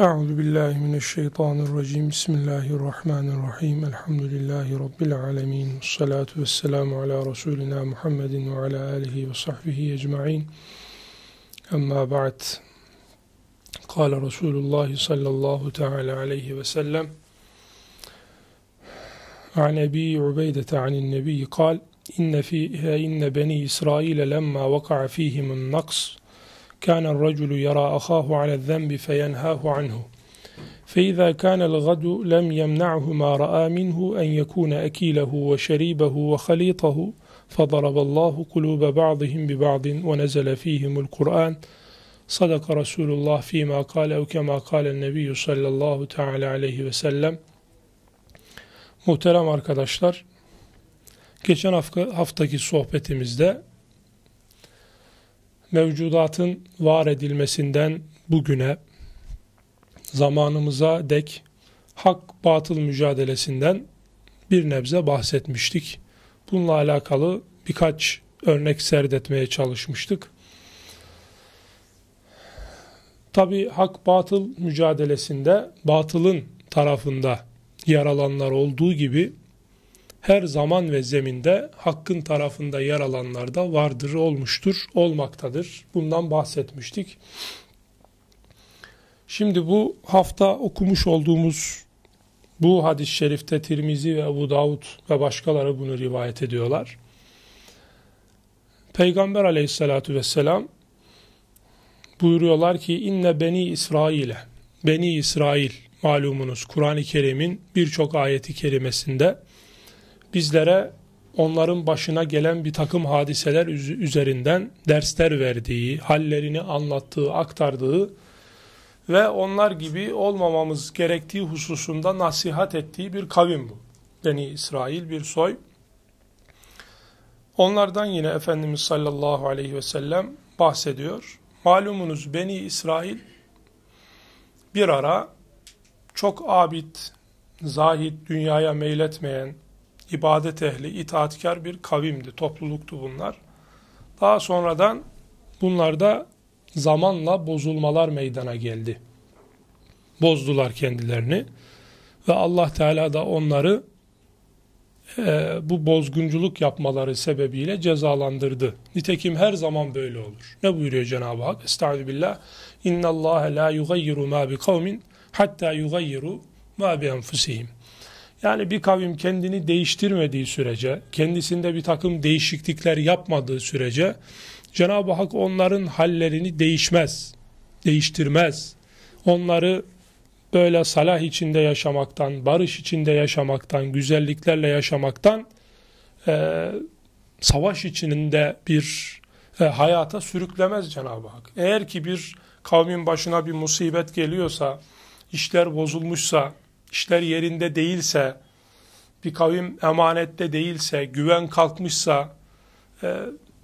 Euzu billahi mineşşeytanirracim. Bismillahirrahmanirrahim. Elhamdülillahi rabbil alamin. Salatu vesselamu ala rasulina Muhammedin ve ala alihi ve sahbihi ecmaîn. Amma ba'd. Kâle Resulullah sallallahu teala aleyhi ve sellem عن أبي عبيدة عن النبي قال إن في إن بني إسرائيل لما وقع فيهم النقص كان الرجل يرى أخاه على الذنب فينهاه عنه فإذا كان الغد لم يمنعه ما رأى منه أن يكون أكيله وشريبه وخليطه فضرب الله قلوب بعضهم ببعض ونزل فيهم القرآن صدق رسول الله فيما قال أو كما قال النبي صلى الله تعالى عليه وسلم Muhterem arkadaşlar, geçen haftaki sohbetimizde mevcudatın var edilmesinden bugüne zamanımıza dek hak batıl mücadelesinden bir nebze bahsetmiştik. Bununla alakalı birkaç örnek serdetmeye çalışmıştık. Tabi hak batıl mücadelesinde batılın tarafında yaralanlar olduğu gibi her zaman ve zeminde hakkın tarafında yer alanlar da vardır, olmuştur, olmaktadır. Bundan bahsetmiştik. Şimdi bu hafta okumuş olduğumuz bu hadis-i şerifte Tirmizi ve Ebu Davud ve başkaları bunu rivayet ediyorlar. Peygamber aleyhissalatu vesselam buyuruyorlar ki inne beni İsrail'e Beni İsrail malumunuz Kur'an-ı Kerim'in birçok ayeti kerimesinde bizlere onların başına gelen bir takım hadiseler üzerinden dersler verdiği, hallerini anlattığı, aktardığı ve onlar gibi olmamamız gerektiği hususunda nasihat ettiği bir kavim bu. Beni İsrail bir soy. Onlardan yine Efendimiz sallallahu aleyhi ve sellem bahsediyor. Malumunuz Beni İsrail bir ara çok abid, zahit dünyaya meyletmeyen, ibadet ehli, itaatkar bir kavimdi, topluluktu bunlar. Daha sonradan bunlarda zamanla bozulmalar meydana geldi. Bozdular kendilerini ve Allah Teala da onları e, bu bozgunculuk yapmaları sebebiyle cezalandırdı. Nitekim her zaman böyle olur. Ne buyuruyor Cenab-ı Hak? Estağfirullah. İnna Allah la yugayyiru ma bi kavmin hatta yugayyiru ma bi enfusihim. Yani bir kavim kendini değiştirmediği sürece, kendisinde bir takım değişiklikler yapmadığı sürece Cenab-ı Hak onların hallerini değişmez, değiştirmez. Onları böyle salah içinde yaşamaktan, barış içinde yaşamaktan, güzelliklerle yaşamaktan e, savaş içinde bir e, hayata sürüklemez Cenab-ı Hak. Eğer ki bir kavmin başına bir musibet geliyorsa, işler bozulmuşsa, işler yerinde değilse, bir kavim emanette değilse, güven kalkmışsa, e,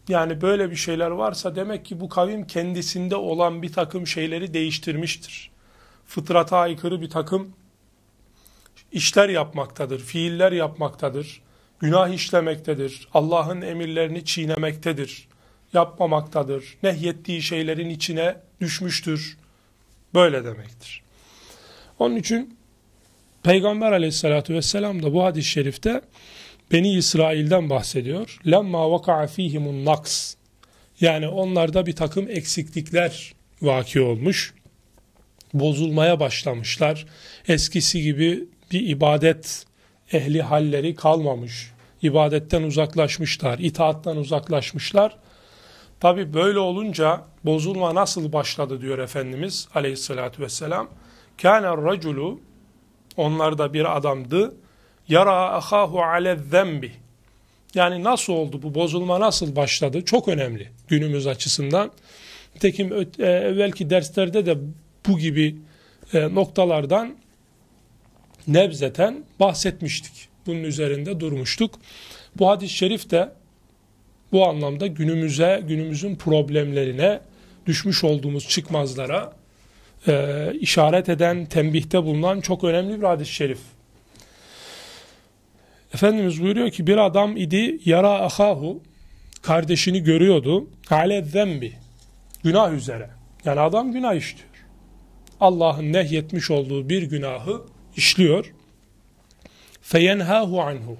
yani böyle bir şeyler varsa demek ki bu kavim kendisinde olan bir takım şeyleri değiştirmiştir. Fıtrata aykırı bir takım işler yapmaktadır, fiiller yapmaktadır, günah işlemektedir, Allah'ın emirlerini çiğnemektedir, yapmamaktadır, nehyettiği şeylerin içine düşmüştür. Böyle demektir. Onun için Peygamber aleyhissalatu vesselam da bu hadis-i şerifte Beni İsrail'den bahsediyor. Lemma vaka'a fihimun naks. Yani onlarda bir takım eksiklikler vaki olmuş. Bozulmaya başlamışlar. Eskisi gibi bir ibadet ehli halleri kalmamış. İbadetten uzaklaşmışlar, itaattan uzaklaşmışlar. Tabi böyle olunca bozulma nasıl başladı diyor Efendimiz aleyhissalatü vesselam. Kâne raculu onlar da bir adamdı. Yara ahahu ale zembi. Yani nasıl oldu bu bozulma nasıl başladı? Çok önemli günümüz açısından. tekim e, evvelki derslerde de bu gibi e, noktalardan nebzeten bahsetmiştik. Bunun üzerinde durmuştuk. Bu hadis-i şerif de bu anlamda günümüze, günümüzün problemlerine, düşmüş olduğumuz çıkmazlara e, işaret eden, tembihte bulunan çok önemli bir hadis-i şerif. Efendimiz buyuruyor ki bir adam idi yara ahahu kardeşini görüyordu. Ale zembi günah üzere. Yani adam günah işliyor. Allah'ın nehyetmiş olduğu bir günahı işliyor. Feyenhahu anhu.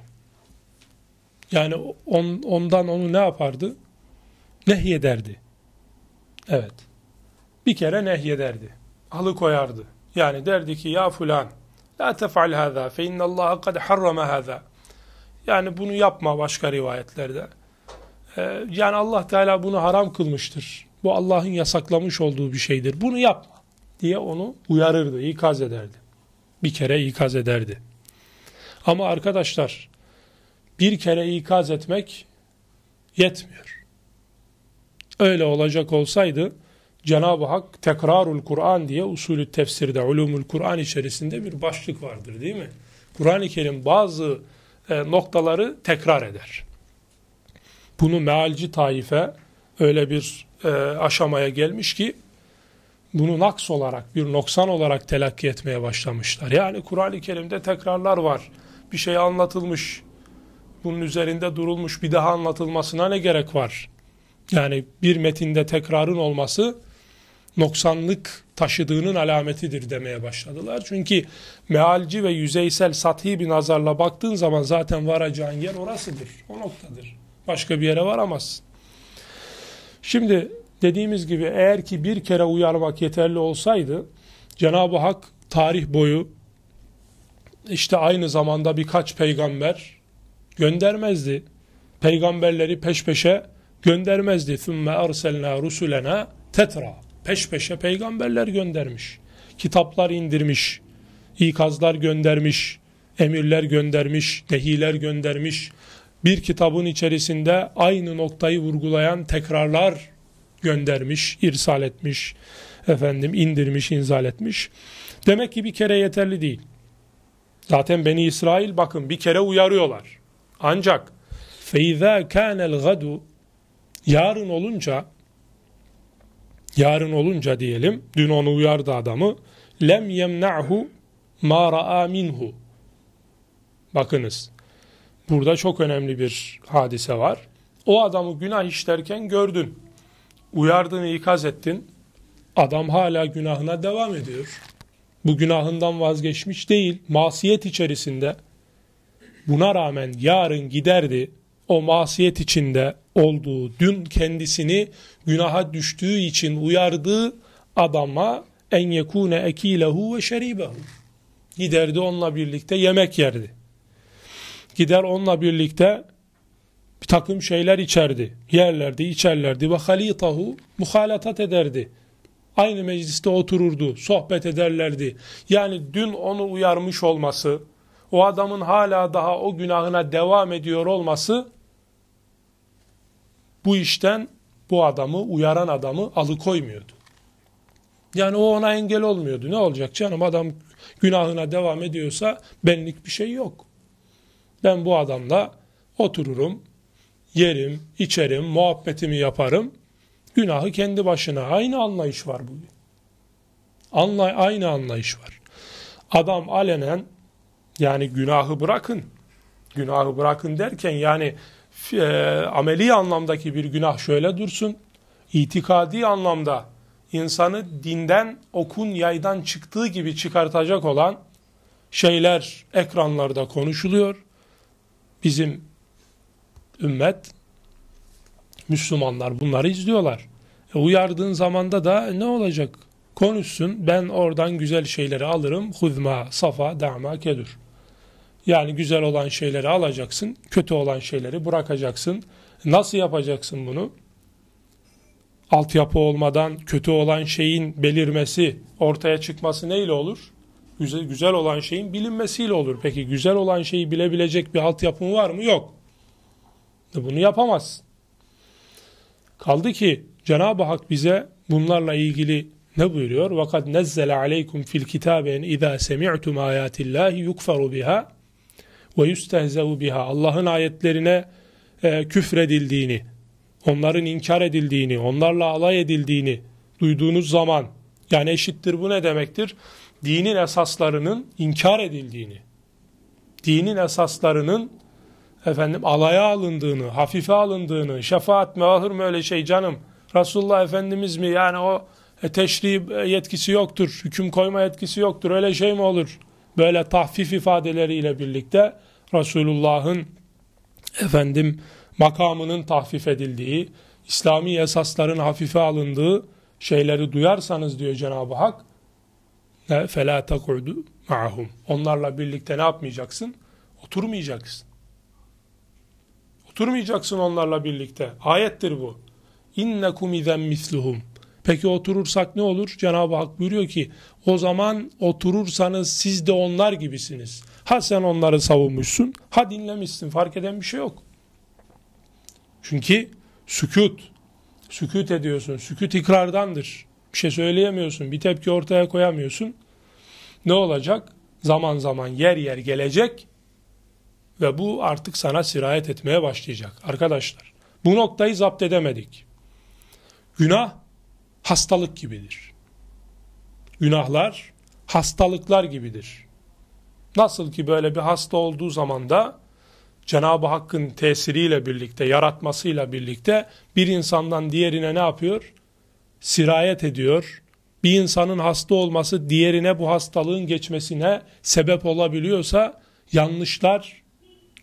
Yani on, ondan onu ne yapardı? Nehyederdi. Evet. Bir kere nehyederdi alıkoyardı. Yani derdi ki ya fulan la tef'al hâzâ fe innallâhe kad harrame hâzâ. Yani bunu yapma başka rivayetlerde. Ee, yani Allah Teala bunu haram kılmıştır. Bu Allah'ın yasaklamış olduğu bir şeydir. Bunu yapma diye onu uyarırdı, ikaz ederdi. Bir kere ikaz ederdi. Ama arkadaşlar bir kere ikaz etmek yetmiyor. Öyle olacak olsaydı Cenab-ı Hak tekrarul Kur'an diye usulü tefsirde, ulumul Kur'an içerisinde bir başlık vardır değil mi? Kur'an-ı Kerim bazı e, noktaları tekrar eder. Bunu mealci taife öyle bir e, aşamaya gelmiş ki bunu naks olarak, bir noksan olarak telakki etmeye başlamışlar. Yani Kur'an-ı Kerim'de tekrarlar var. Bir şey anlatılmış, bunun üzerinde durulmuş, bir daha anlatılmasına ne gerek var? Yani bir metinde tekrarın olması noksanlık taşıdığının alametidir demeye başladılar. Çünkü mealci ve yüzeysel sathi bir nazarla baktığın zaman zaten varacağın yer orasıdır. O noktadır. Başka bir yere varamazsın. Şimdi dediğimiz gibi eğer ki bir kere uyarmak yeterli olsaydı Cenab-ı Hak tarih boyu işte aynı zamanda birkaç peygamber göndermezdi. Peygamberleri peş peşe göndermezdi. ثُمَّ اَرْسَلْنَا رُسُلَنَا tetra peş peşe peygamberler göndermiş. Kitaplar indirmiş. ikazlar göndermiş. Emirler göndermiş. Nehiler göndermiş. Bir kitabın içerisinde aynı noktayı vurgulayan tekrarlar göndermiş, irsal etmiş, efendim indirmiş, inzal etmiş. Demek ki bir kere yeterli değil. Zaten Beni İsrail bakın bir kere uyarıyorlar. Ancak feiza kana el gadu yarın olunca yarın olunca diyelim dün onu uyardı adamı lem yemna'hu ma ra'a minhu bakınız burada çok önemli bir hadise var o adamı günah işlerken gördün uyardın ikaz ettin adam hala günahına devam ediyor bu günahından vazgeçmiş değil masiyet içerisinde buna rağmen yarın giderdi o masiyet içinde olduğu, dün kendisini günaha düştüğü için uyardığı adama en yekune ekilehu ve şeribehu. Giderdi onunla birlikte yemek yerdi. Gider onunla birlikte bir takım şeyler içerdi. Yerlerdi, içerlerdi ve halitahu muhalatat ederdi. Aynı mecliste otururdu, sohbet ederlerdi. Yani dün onu uyarmış olması, o adamın hala daha o günahına devam ediyor olması bu işten bu adamı, uyaran adamı alıkoymuyordu. Yani o ona engel olmuyordu. Ne olacak canım adam günahına devam ediyorsa benlik bir şey yok. Ben bu adamla otururum, yerim, içerim, muhabbetimi yaparım. Günahı kendi başına. Aynı anlayış var bugün. Anlay aynı anlayış var. Adam alenen yani günahı bırakın. Günahı bırakın derken yani e, ameli anlamdaki bir günah şöyle dursun, itikadi anlamda insanı dinden, okun, yaydan çıktığı gibi çıkartacak olan şeyler ekranlarda konuşuluyor. Bizim ümmet, Müslümanlar bunları izliyorlar. E, uyardığın zamanda da ne olacak? Konuşsun, ben oradan güzel şeyleri alırım. Huzma, safa, dama, kedur. Yani güzel olan şeyleri alacaksın, kötü olan şeyleri bırakacaksın. Nasıl yapacaksın bunu? Altyapı olmadan kötü olan şeyin belirmesi, ortaya çıkması neyle olur? Güzel, güzel olan şeyin bilinmesiyle olur. Peki güzel olan şeyi bilebilecek bir altyapın var mı? Yok. E bunu yapamazsın. Kaldı ki Cenab-ı Hak bize bunlarla ilgili ne buyuruyor? Vakat nezzele aleykum fil kitaben iza semi'tum ayatillahi yukferu biha ve yustehzevu biha Allah'ın ayetlerine e, küfredildiğini, onların inkar edildiğini, onlarla alay edildiğini duyduğunuz zaman yani eşittir bu ne demektir? Dinin esaslarının inkar edildiğini, dinin esaslarının efendim alaya alındığını, hafife alındığını, şefaat mi olur mı öyle şey canım? Resulullah Efendimiz mi yani o e, teşri e, yetkisi yoktur, hüküm koyma yetkisi yoktur öyle şey mi olur? Böyle tahfif ifadeleriyle birlikte Resulullah'ın efendim makamının tahfif edildiği, İslami esasların hafife alındığı şeyleri duyarsanız diyor Cenab-ı Hak فَلَا تَقُعْدُ مَعَهُمْ Onlarla birlikte ne yapmayacaksın? Oturmayacaksın. Oturmayacaksın onlarla birlikte. Ayettir bu. اِنَّكُمْ اِذَنْ مِثْلُهُمْ Peki oturursak ne olur? Cenab-ı Hak buyuruyor ki o zaman oturursanız siz de onlar gibisiniz. Ha sen onları savunmuşsun, ha dinlemişsin. Fark eden bir şey yok. Çünkü sükut, sükut ediyorsun. Sükut ikrardandır. Bir şey söyleyemiyorsun, bir tepki ortaya koyamıyorsun. Ne olacak? Zaman zaman yer yer gelecek ve bu artık sana sirayet etmeye başlayacak. Arkadaşlar, bu noktayı zapt edemedik. Günah hastalık gibidir. Günahlar hastalıklar gibidir. Nasıl ki böyle bir hasta olduğu zaman da Cenab-ı Hakk'ın tesiriyle birlikte, yaratmasıyla birlikte bir insandan diğerine ne yapıyor? Sirayet ediyor. Bir insanın hasta olması diğerine bu hastalığın geçmesine sebep olabiliyorsa yanlışlar,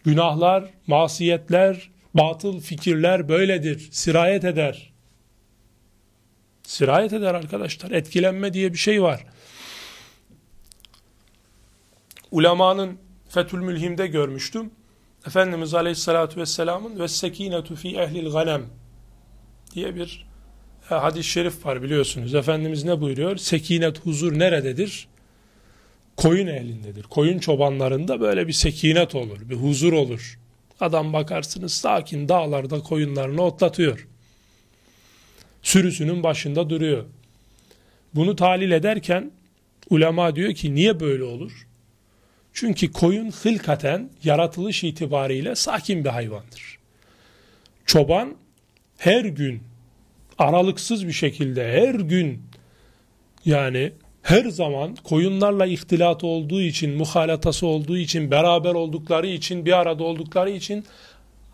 günahlar, masiyetler, batıl fikirler böyledir. Sirayet eder. Sirayet eder arkadaşlar. Etkilenme diye bir şey var ulemanın Fethül Mülhim'de görmüştüm. Efendimiz Aleyhisselatü Vesselam'ın ve sekinetu fi ehlil ganem diye bir e, hadis-i şerif var biliyorsunuz. Efendimiz ne buyuruyor? Sekinet huzur nerededir? Koyun ehlindedir. Koyun çobanlarında böyle bir sekinet olur, bir huzur olur. Adam bakarsınız sakin dağlarda koyunlarını otlatıyor. Sürüsünün başında duruyor. Bunu talil ederken ulema diyor ki niye böyle olur? Çünkü koyun hılkaten yaratılış itibariyle sakin bir hayvandır. Çoban her gün aralıksız bir şekilde her gün yani her zaman koyunlarla ihtilat olduğu için, muhalatası olduğu için, beraber oldukları için, bir arada oldukları için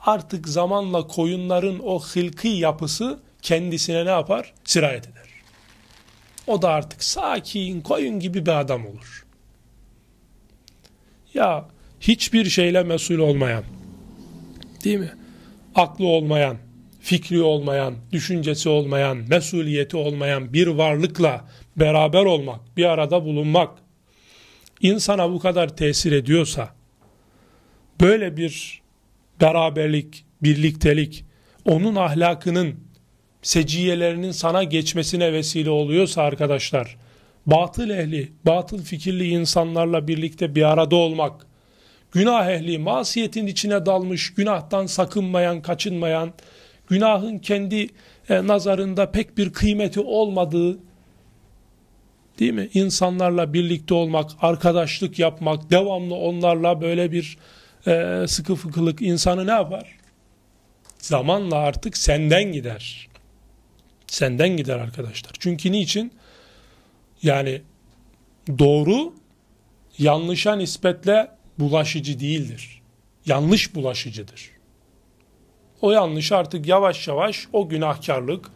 artık zamanla koyunların o hılkı yapısı kendisine ne yapar? Sirayet eder. O da artık sakin, koyun gibi bir adam olur. Ya hiçbir şeyle mesul olmayan, değil mi? Aklı olmayan, fikri olmayan, düşüncesi olmayan, mesuliyeti olmayan bir varlıkla beraber olmak, bir arada bulunmak insana bu kadar tesir ediyorsa böyle bir beraberlik, birliktelik onun ahlakının seciyelerinin sana geçmesine vesile oluyorsa arkadaşlar batıl ehli, batıl fikirli insanlarla birlikte bir arada olmak, günah ehli, masiyetin içine dalmış, günahtan sakınmayan, kaçınmayan, günahın kendi e, nazarında pek bir kıymeti olmadığı, değil mi? İnsanlarla birlikte olmak, arkadaşlık yapmak, devamlı onlarla böyle bir e, sıkı fıkılık insanı ne yapar? Zamanla artık senden gider. Senden gider arkadaşlar. Çünkü niçin? Yani doğru yanlışa nispetle bulaşıcı değildir. Yanlış bulaşıcıdır. O yanlış artık yavaş yavaş o günahkarlık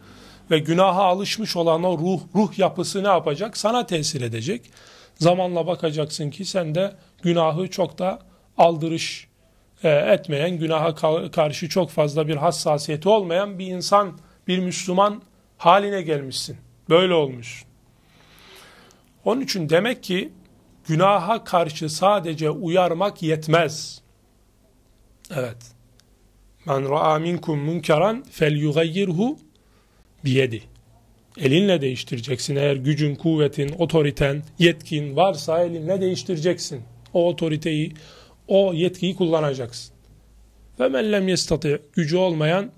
ve günaha alışmış olan o ruh, ruh yapısı ne yapacak? Sana tesir edecek. Zamanla bakacaksın ki sen de günahı çok da aldırış e, etmeyen, günaha karşı çok fazla bir hassasiyeti olmayan bir insan, bir Müslüman haline gelmişsin. Böyle olmuşsun. Onun için demek ki günaha karşı sadece uyarmak yetmez. Evet. Men ra'a minkum munkeran felyughayyirhu biyedi. Elinle değiştireceksin eğer gücün, kuvvetin, otoriten, yetkin varsa elinle değiştireceksin. O otoriteyi, o yetkiyi kullanacaksın. Ve men lem yestati gücü olmayan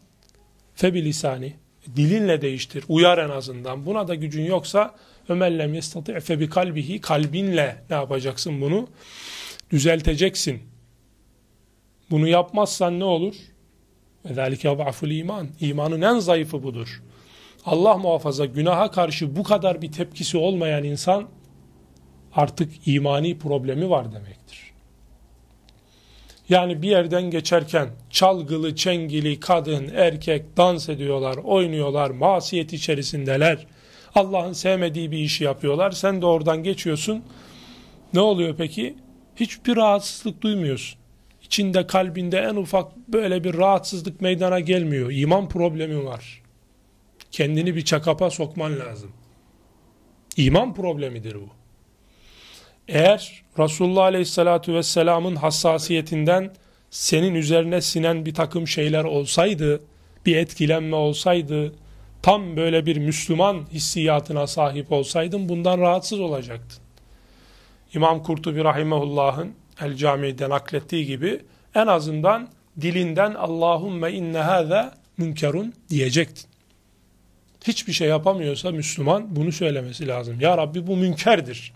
febilisani dilinle değiştir, uyar en azından. Buna da gücün yoksa Ömerlem yestati fe bi kalbihi kalbinle ne yapacaksın bunu? Düzelteceksin. Bunu yapmazsan ne olur? ذَلِكَ يَضْعَفُ iman. İmanın en zayıfı budur. Allah muhafaza günaha karşı bu kadar bir tepkisi olmayan insan artık imani problemi var demektir. Yani bir yerden geçerken çalgılı, çengili kadın, erkek dans ediyorlar, oynuyorlar, masiyet içerisindeler. Allah'ın sevmediği bir işi yapıyorlar. Sen de oradan geçiyorsun. Ne oluyor peki? Hiçbir rahatsızlık duymuyorsun. İçinde kalbinde en ufak böyle bir rahatsızlık meydana gelmiyor. İman problemi var. Kendini bir çakapa sokman lazım. İman problemidir bu. Eğer Resulullah Aleyhisselatü Vesselam'ın hassasiyetinden senin üzerine sinen bir takım şeyler olsaydı, bir etkilenme olsaydı, tam böyle bir Müslüman hissiyatına sahip olsaydın bundan rahatsız olacaktın. İmam Kurtubi Rahimehullah'ın El Cami'de naklettiği gibi en azından dilinden Allahümme inne hâze münkerun diyecektin. Hiçbir şey yapamıyorsa Müslüman bunu söylemesi lazım. Ya Rabbi bu münkerdir.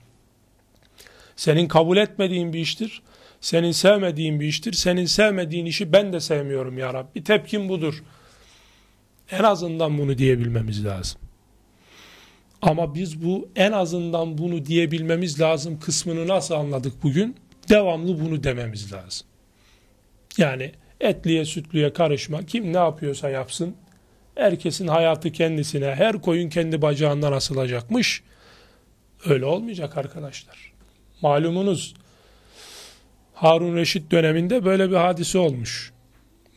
Senin kabul etmediğin bir iştir. Senin sevmediğin bir iştir. Senin sevmediğin işi ben de sevmiyorum ya Rabbi. tepkim budur en azından bunu diyebilmemiz lazım. Ama biz bu en azından bunu diyebilmemiz lazım kısmını nasıl anladık bugün? Devamlı bunu dememiz lazım. Yani etliye sütlüye karışma. Kim ne yapıyorsa yapsın. Herkesin hayatı kendisine, her koyun kendi bacağından asılacakmış. Öyle olmayacak arkadaşlar. Malumunuz Harun Reşit döneminde böyle bir hadise olmuş.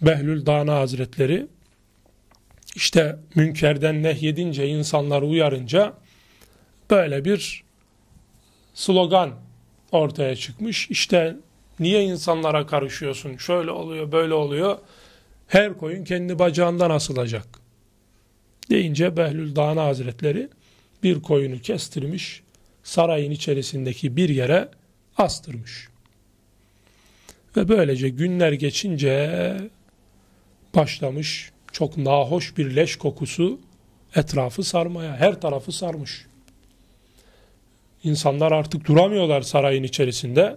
Behlül Dana Hazretleri işte münkerden nehyedince, insanları uyarınca böyle bir slogan ortaya çıkmış. İşte niye insanlara karışıyorsun, şöyle oluyor, böyle oluyor. Her koyun kendi bacağından asılacak. Deyince Behlül Dağna Hazretleri bir koyunu kestirmiş, sarayın içerisindeki bir yere astırmış. Ve böylece günler geçince başlamış çok nahoş bir leş kokusu etrafı sarmaya, her tarafı sarmış. İnsanlar artık duramıyorlar sarayın içerisinde.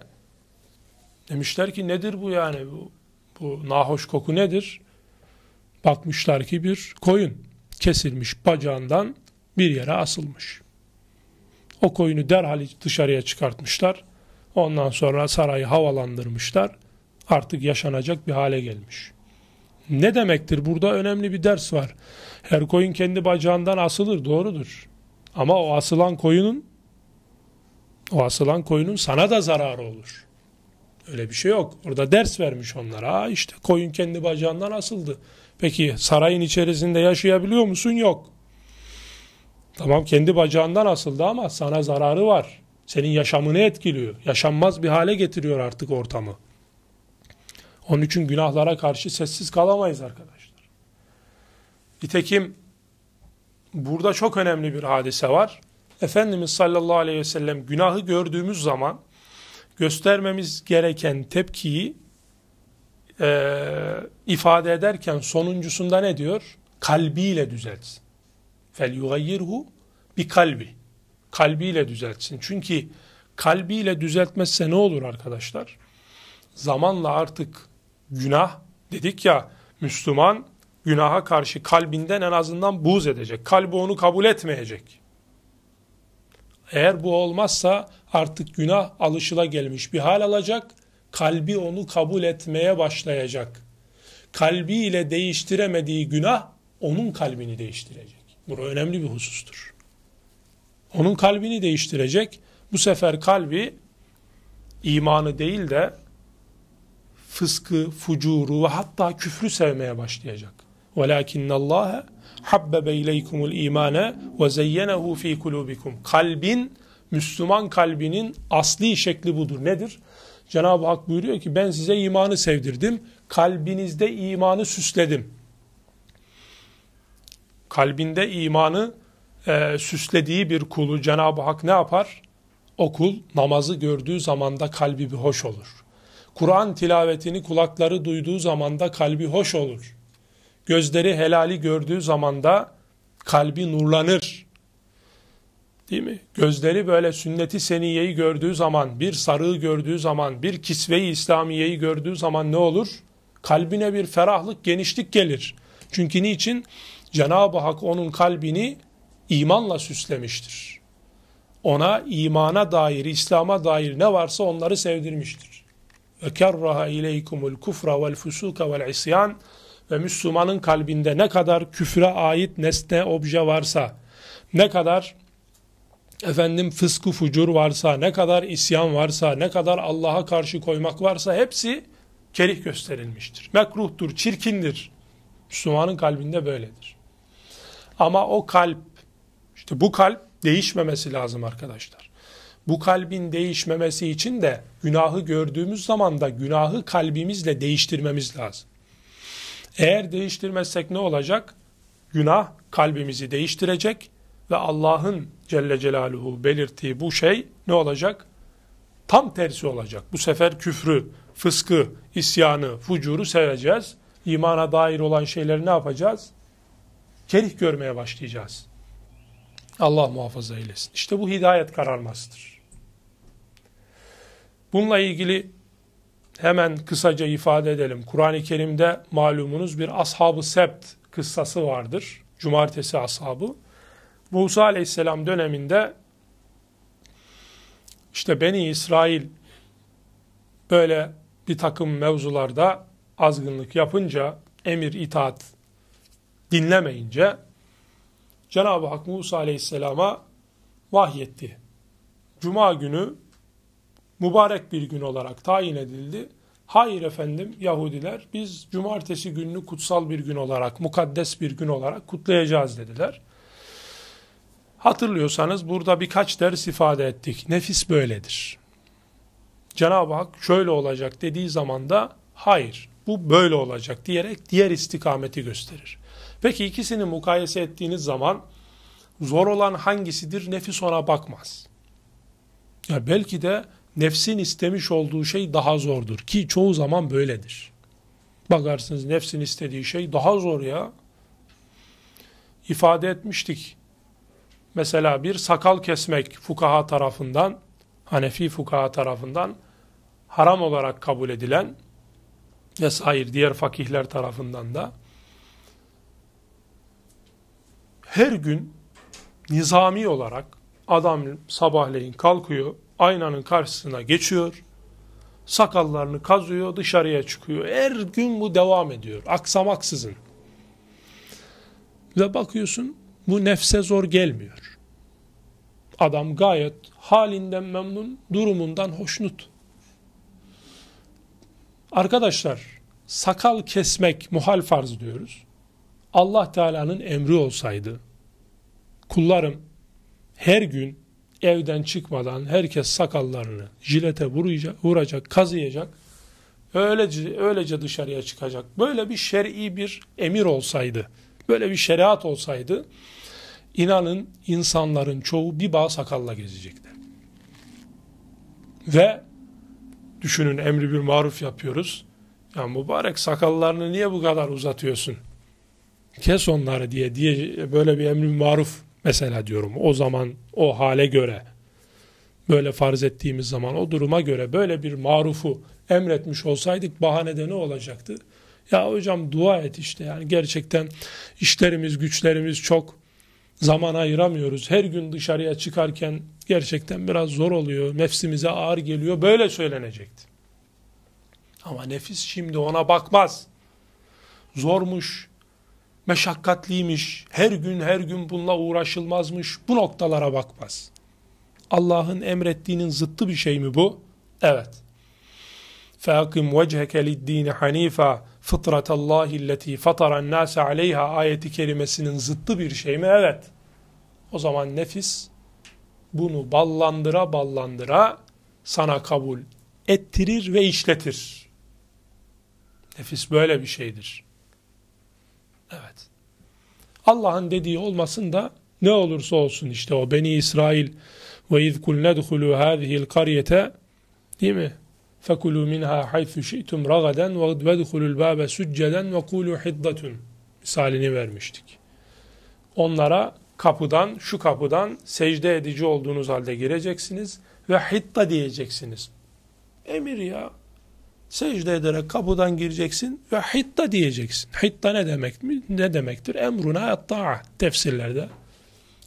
Demişler ki nedir bu yani? Bu, bu nahoş koku nedir? Bakmışlar ki bir koyun kesilmiş bacağından bir yere asılmış. O koyunu derhal dışarıya çıkartmışlar. Ondan sonra sarayı havalandırmışlar. Artık yaşanacak bir hale gelmiş.'' ne demektir? Burada önemli bir ders var. Her koyun kendi bacağından asılır, doğrudur. Ama o asılan koyunun o asılan koyunun sana da zararı olur. Öyle bir şey yok. Orada ders vermiş onlara. Aa işte koyun kendi bacağından asıldı. Peki sarayın içerisinde yaşayabiliyor musun? Yok. Tamam kendi bacağından asıldı ama sana zararı var. Senin yaşamını etkiliyor. Yaşanmaz bir hale getiriyor artık ortamı. Onun için günahlara karşı sessiz kalamayız arkadaşlar. Nitekim burada çok önemli bir hadise var. Efendimiz sallallahu aleyhi ve sellem günahı gördüğümüz zaman göstermemiz gereken tepkiyi e, ifade ederken sonuncusunda ne diyor? Kalbiyle düzeltsin. Fel yugayyirhu bi kalbi. Kalbiyle düzeltsin. Çünkü kalbiyle düzeltmezse ne olur arkadaşlar? Zamanla artık Günah dedik ya Müslüman günaha karşı kalbinden en azından buz edecek. Kalbi onu kabul etmeyecek. Eğer bu olmazsa artık günah alışıla gelmiş bir hal alacak. Kalbi onu kabul etmeye başlayacak. Kalbiyle değiştiremediği günah onun kalbini değiştirecek. Bu önemli bir husustur. Onun kalbini değiştirecek. Bu sefer kalbi imanı değil de fıskı, fucuru ve hatta küfrü sevmeye başlayacak. وَلَاكِنَّ اللّٰهَ حَبَّبَ اِلَيْكُمُ ve وَزَيَّنَهُ fi kulubikum. Kalbin, Müslüman kalbinin asli şekli budur. Nedir? Cenab-ı Hak buyuruyor ki ben size imanı sevdirdim, kalbinizde imanı süsledim. Kalbinde imanı e, süslediği bir kulu Cenab-ı Hak ne yapar? O kul namazı gördüğü zaman da kalbi bir hoş olur. Kur'an tilavetini kulakları duyduğu zamanda kalbi hoş olur. Gözleri helali gördüğü zamanda kalbi nurlanır. Değil mi? Gözleri böyle sünneti seniyeyi gördüğü zaman, bir sarığı gördüğü zaman, bir kisveyi İslamiyeyi gördüğü zaman ne olur? Kalbine bir ferahlık, genişlik gelir. Çünkü niçin? Cenab-ı Hak onun kalbini imanla süslemiştir. Ona imana dair, İslam'a dair ne varsa onları sevdirmiştir ve kerraha ileykumul kufra vel fusuka vel isyan ve Müslümanın kalbinde ne kadar küfre ait nesne obje varsa ne kadar efendim fıskı fucur varsa ne kadar isyan varsa ne kadar Allah'a karşı koymak varsa hepsi kerih gösterilmiştir. Mekruhtur, çirkindir. Müslümanın kalbinde böyledir. Ama o kalp işte bu kalp değişmemesi lazım arkadaşlar. Bu kalbin değişmemesi için de günahı gördüğümüz zaman da günahı kalbimizle değiştirmemiz lazım. Eğer değiştirmezsek ne olacak? Günah kalbimizi değiştirecek ve Allah'ın Celle Celaluhu belirttiği bu şey ne olacak? Tam tersi olacak. Bu sefer küfrü, fıskı, isyanı, fucuru seveceğiz. İmana dair olan şeyleri ne yapacağız? Kerih görmeye başlayacağız. Allah muhafaza eylesin. İşte bu hidayet kararmasıdır. Bununla ilgili hemen kısaca ifade edelim. Kur'an-ı Kerim'de malumunuz bir ashabı ı sept kıssası vardır. Cumartesi ashabı. Musa aleyhisselam döneminde işte Beni İsrail böyle bir takım mevzularda azgınlık yapınca, emir itaat dinlemeyince Cenab-ı Hak Musa aleyhisselama vahyetti. Cuma günü mübarek bir gün olarak tayin edildi. Hayır efendim Yahudiler biz cumartesi gününü kutsal bir gün olarak, mukaddes bir gün olarak kutlayacağız dediler. Hatırlıyorsanız burada birkaç ders ifade ettik. Nefis böyledir. Cenab-ı Hak şöyle olacak dediği zaman da hayır bu böyle olacak diyerek diğer istikameti gösterir. Peki ikisini mukayese ettiğiniz zaman zor olan hangisidir nefis ona bakmaz. Ya belki de nefsin istemiş olduğu şey daha zordur ki çoğu zaman böyledir. Bakarsınız nefsin istediği şey daha zor ya. İfade etmiştik. Mesela bir sakal kesmek fukaha tarafından, Hanefi fukaha tarafından haram olarak kabul edilen vesair diğer fakihler tarafından da her gün nizami olarak adam sabahleyin kalkıyor aynanın karşısına geçiyor, sakallarını kazıyor, dışarıya çıkıyor. Her gün bu devam ediyor, aksamaksızın. Ve bakıyorsun bu nefse zor gelmiyor. Adam gayet halinden memnun, durumundan hoşnut. Arkadaşlar, sakal kesmek muhal farz diyoruz. Allah Teala'nın emri olsaydı, kullarım her gün evden çıkmadan herkes sakallarını jilete vuracak, vuracak kazıyacak. Öylece, öylece dışarıya çıkacak. Böyle bir şer'i bir emir olsaydı, böyle bir şeriat olsaydı inanın insanların çoğu bir bağ sakalla gezecekti. Ve düşünün emri bir maruf yapıyoruz. Ya mübarek sakallarını niye bu kadar uzatıyorsun? Kes onları diye diye böyle bir emri bir maruf Mesela diyorum o zaman o hale göre böyle farz ettiğimiz zaman o duruma göre böyle bir marufu emretmiş olsaydık bahanede ne olacaktı? Ya hocam dua et işte yani gerçekten işlerimiz güçlerimiz çok zaman ayıramıyoruz. Her gün dışarıya çıkarken gerçekten biraz zor oluyor. Nefsimize ağır geliyor. Böyle söylenecekti. Ama nefis şimdi ona bakmaz. Zormuş, meşakkatliymiş, her gün her gün bununla uğraşılmazmış, bu noktalara bakmaz. Allah'ın emrettiğinin zıttı bir şey mi bu? Evet. فَاَقِمْ وَجْهَكَ لِدِّينِ حَن۪يفًا فِطْرَةَ اللّٰهِ الَّتِي فَطَرَ النَّاسَ عَلَيْهَا ayeti kelimesinin zıttı bir şey mi? Evet. O zaman nefis bunu ballandıra ballandıra sana kabul ettirir ve işletir. Nefis böyle bir şeydir. Evet. Allah'ın dediği olmasın da ne olursa olsun işte o Beni İsrail ve iz kulne dhulu hâzihil karyete değil mi? Fekulu minha haythu şi'tum ragaden ve vedhulul bâbe sücceden ve kulu hiddatun misalini vermiştik. Onlara kapıdan, şu kapıdan secde edici olduğunuz halde gireceksiniz ve hitta diyeceksiniz. Emir ya secde ederek kapıdan gireceksin ve hitta diyeceksin. Hitta ne demek mi? Ne demektir? Emruna ta'a tefsirlerde.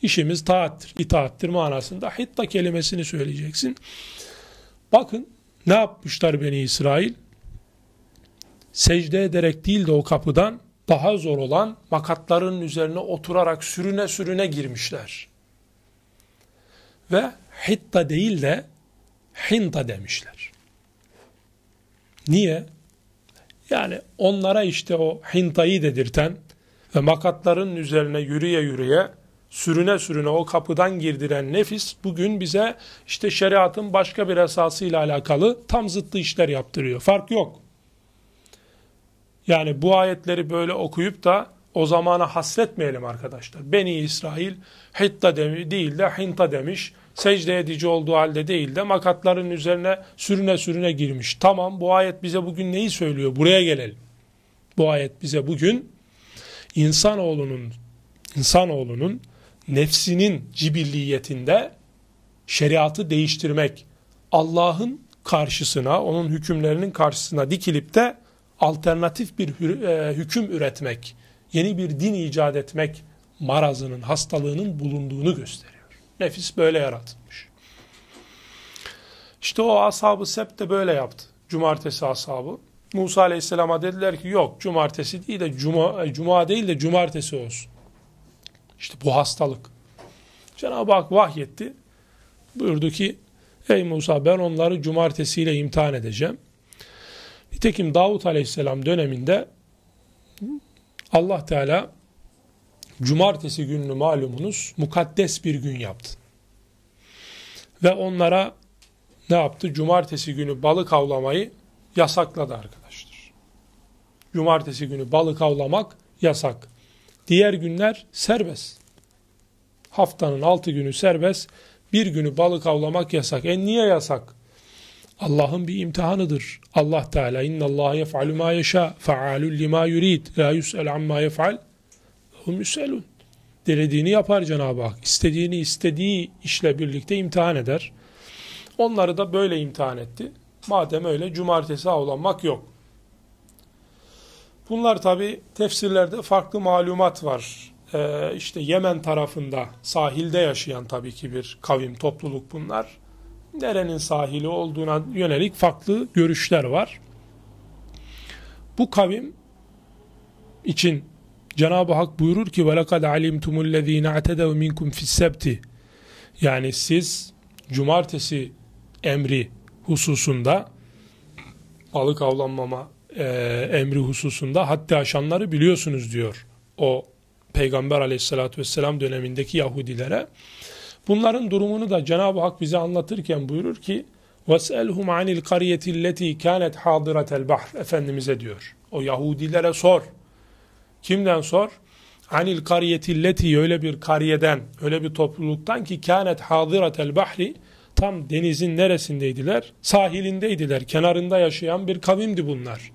İşimiz taattir, itaattir manasında hitta kelimesini söyleyeceksin. Bakın ne yapmışlar Beni İsrail? Secde ederek değil de o kapıdan daha zor olan makatların üzerine oturarak sürüne sürüne girmişler. Ve hitta değil de hinta demişler. Niye? Yani onlara işte o hintayı dedirten ve makatların üzerine yürüye yürüye sürüne sürüne o kapıdan girdiren nefis bugün bize işte şeriatın başka bir esasıyla alakalı tam zıttı işler yaptırıyor. Fark yok. Yani bu ayetleri böyle okuyup da o zamana hasretmeyelim arkadaşlar. Beni İsrail hitta demi, değil de hinta demiş secde edici olduğu halde değil de makatların üzerine sürüne sürüne girmiş. Tamam bu ayet bize bugün neyi söylüyor? Buraya gelelim. Bu ayet bize bugün insanoğlunun insanoğlunun nefsinin cibilliyetinde şeriatı değiştirmek, Allah'ın karşısına, onun hükümlerinin karşısına dikilip de alternatif bir e, hüküm üretmek, yeni bir din icat etmek marazının, hastalığının bulunduğunu gösteriyor. Nefis böyle yaratılmış. İşte o ashab-ı de böyle yaptı. Cumartesi ashabı. Musa aleyhisselama dediler ki yok cumartesi değil de cuma, e, cuma değil de cumartesi olsun. İşte bu hastalık. Cenab-ı Hak vahyetti. Buyurdu ki ey Musa ben onları cumartesiyle imtihan edeceğim. Nitekim Davut aleyhisselam döneminde Allah Teala cumartesi gününü malumunuz mukaddes bir gün yaptı. Ve onlara ne yaptı? Cumartesi günü balık avlamayı yasakladı arkadaşlar. Cumartesi günü balık avlamak yasak. Diğer günler serbest. Haftanın altı günü serbest. Bir günü balık avlamak yasak. E niye yasak? Allah'ın bir imtihanıdır. Allah Teala inna Allah yef'alu ma yeşâ fe'alul lima yurid la yus'el amma yef'al müselun. Dilediğini yapar Cenab-ı Hak. İstediğini istediği işle birlikte imtihan eder. Onları da böyle imtihan etti. Madem öyle cumartesi avlanmak yok. Bunlar tabi tefsirlerde farklı malumat var. Ee, işte Yemen tarafında sahilde yaşayan tabii ki bir kavim topluluk bunlar. Nerenin sahili olduğuna yönelik farklı görüşler var. Bu kavim için Cenab-ı Hak buyurur ki وَلَقَدْ عَلِمْتُمُ الَّذ۪ينَ اَعْتَدَوْ مِنْكُمْ فِي السَّبْتِ Yani siz cumartesi emri hususunda balık avlanmama e, emri hususunda hatta aşanları biliyorsunuz diyor o Peygamber aleyhissalatü vesselam dönemindeki Yahudilere. Bunların durumunu da Cenab-ı Hak bize anlatırken buyurur ki وَاسْأَلْهُمْ عَنِ الْقَرْيَةِ الَّتِي كَانَتْ حَاضِرَةَ الْبَحْرِ Efendimiz'e diyor. O Yahudilere sor. Kimden sor? Anil karyetilleti öyle bir kariyeden, öyle bir topluluktan ki kânet hadiratel bahri tam denizin neresindeydiler? Sahilindeydiler. Kenarında yaşayan bir kavimdi bunlar.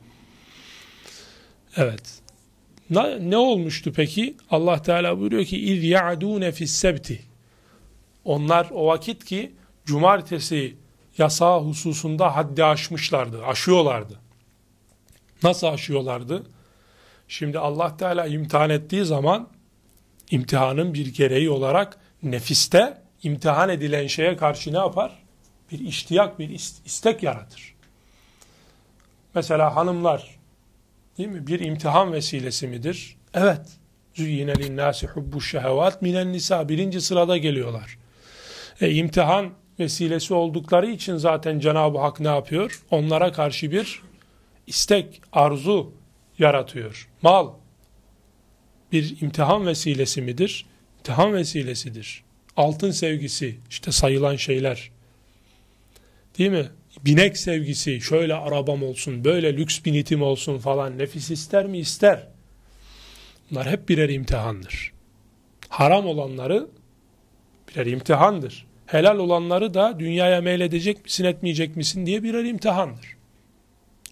Evet. Ne, olmuştu peki? Allah Teala buyuruyor ki iz ya'dûne fissebti. Onlar o vakit ki cumartesi yasağı hususunda haddi aşmışlardı, aşıyorlardı. Nasıl aşıyorlardı? Şimdi Allah Teala imtihan ettiği zaman imtihanın bir gereği olarak nefiste imtihan edilen şeye karşı ne yapar? Bir iştiyak, bir istek yaratır. Mesela hanımlar değil mi? Bir imtihan vesilesi midir? Evet. Züyyine linnâsi hubbu şehevat minen nisa. Birinci sırada geliyorlar. E, imtihan vesilesi oldukları için zaten Cenab-ı Hak ne yapıyor? Onlara karşı bir istek, arzu yaratıyor. Mal bir imtihan vesilesi midir? İmtihan vesilesidir. Altın sevgisi işte sayılan şeyler. Değil mi? Binek sevgisi şöyle arabam olsun, böyle lüks binitim olsun falan nefis ister mi? ister? Bunlar hep birer imtihandır. Haram olanları birer imtihandır. Helal olanları da dünyaya meyledecek misin etmeyecek misin diye birer imtihandır.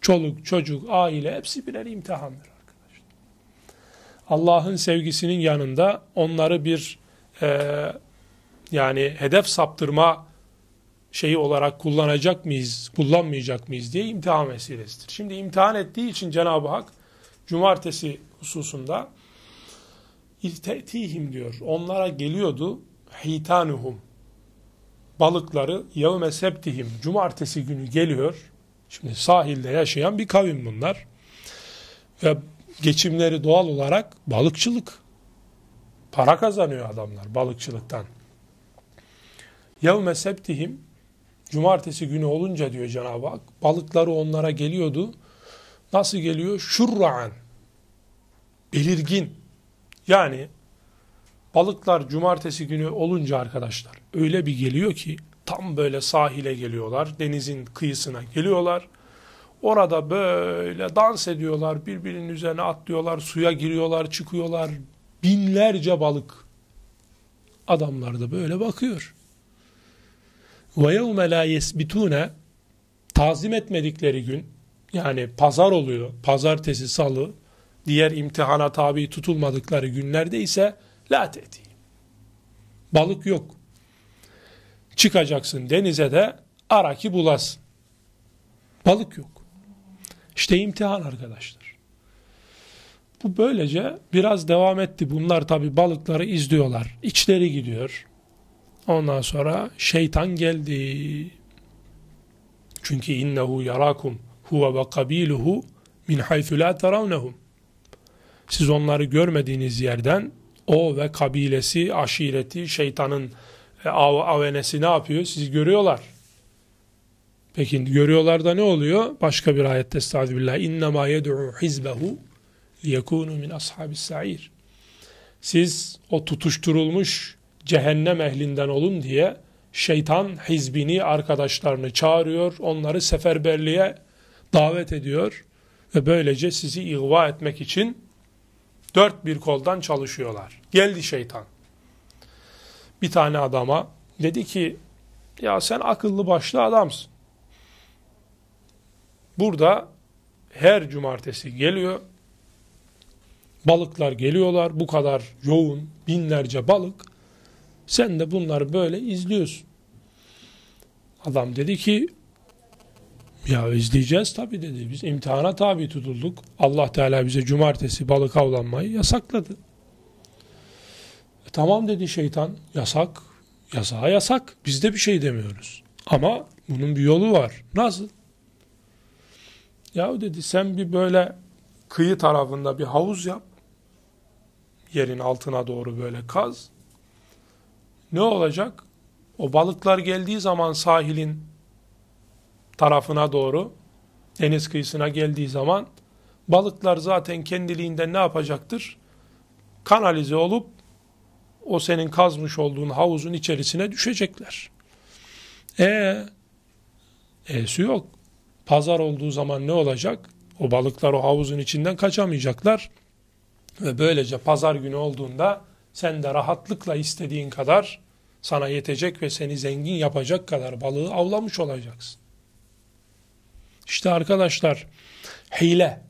Çoluk, çocuk, aile hepsi birer imtihandır arkadaşlar. Allah'ın sevgisinin yanında onları bir e, yani hedef saptırma şeyi olarak kullanacak mıyız, kullanmayacak mıyız diye imtihan vesilesidir. Şimdi imtihan ettiği için Cenab-ı Hak cumartesi hususunda İttetihim diyor. Onlara geliyordu hitanuhum. Balıkları yevme septihim. Cumartesi günü geliyor. Şimdi sahilde yaşayan bir kavim bunlar. Ve geçimleri doğal olarak balıkçılık. Para kazanıyor adamlar balıkçılıktan. Yevme septihim cumartesi günü olunca diyor Cenab-ı Hak balıkları onlara geliyordu. Nasıl geliyor? Şurra'an belirgin. Yani balıklar cumartesi günü olunca arkadaşlar öyle bir geliyor ki Tam böyle sahile geliyorlar, denizin kıyısına geliyorlar. Orada böyle dans ediyorlar, birbirinin üzerine atlıyorlar, suya giriyorlar, çıkıyorlar. Binlerce balık. Adamlar da böyle bakıyor. Ve yevme la yesbitune tazim etmedikleri gün yani pazar oluyor. Pazartesi, salı diğer imtihana tabi tutulmadıkları günlerde ise la teti. Balık yok. Çıkacaksın denize de ara ki bulasın. Balık yok. İşte imtihan arkadaşlar. Bu böylece biraz devam etti. Bunlar tabi balıkları izliyorlar. İçleri gidiyor. Ondan sonra şeytan geldi. Çünkü innehu yarakum huve ve kabiluhu min haythu la terawnahum. Siz onları görmediğiniz yerden o ve kabilesi, aşireti, şeytanın e, AVN'si ne yapıyor? Sizi görüyorlar. Peki görüyorlar da ne oluyor? Başka bir ayette estağfirullah. İnnemâ yed'u hizbehu liyekûnu min ashabis sair. Siz o tutuşturulmuş cehennem ehlinden olun diye şeytan hizbini, arkadaşlarını çağırıyor, onları seferberliğe davet ediyor ve böylece sizi ihva etmek için dört bir koldan çalışıyorlar. Geldi şeytan bir tane adama. Dedi ki ya sen akıllı başlı adamsın. Burada her cumartesi geliyor. Balıklar geliyorlar. Bu kadar yoğun binlerce balık. Sen de bunları böyle izliyorsun. Adam dedi ki ya izleyeceğiz tabii dedi. Biz imtihana tabi tutulduk. Allah Teala bize cumartesi balık avlanmayı yasakladı. Tamam dedi şeytan yasak. Yasağa yasak. Biz de bir şey demiyoruz. Ama bunun bir yolu var. Nasıl? Ya dedi sen bir böyle kıyı tarafında bir havuz yap. Yerin altına doğru böyle kaz. Ne olacak? O balıklar geldiği zaman sahilin tarafına doğru deniz kıyısına geldiği zaman balıklar zaten kendiliğinden ne yapacaktır? Kanalize olup o senin kazmış olduğun havuzun içerisine düşecekler. E e'si yok. Pazar olduğu zaman ne olacak? O balıklar o havuzun içinden kaçamayacaklar. Ve böylece pazar günü olduğunda sen de rahatlıkla istediğin kadar sana yetecek ve seni zengin yapacak kadar balığı avlamış olacaksın. İşte arkadaşlar hile.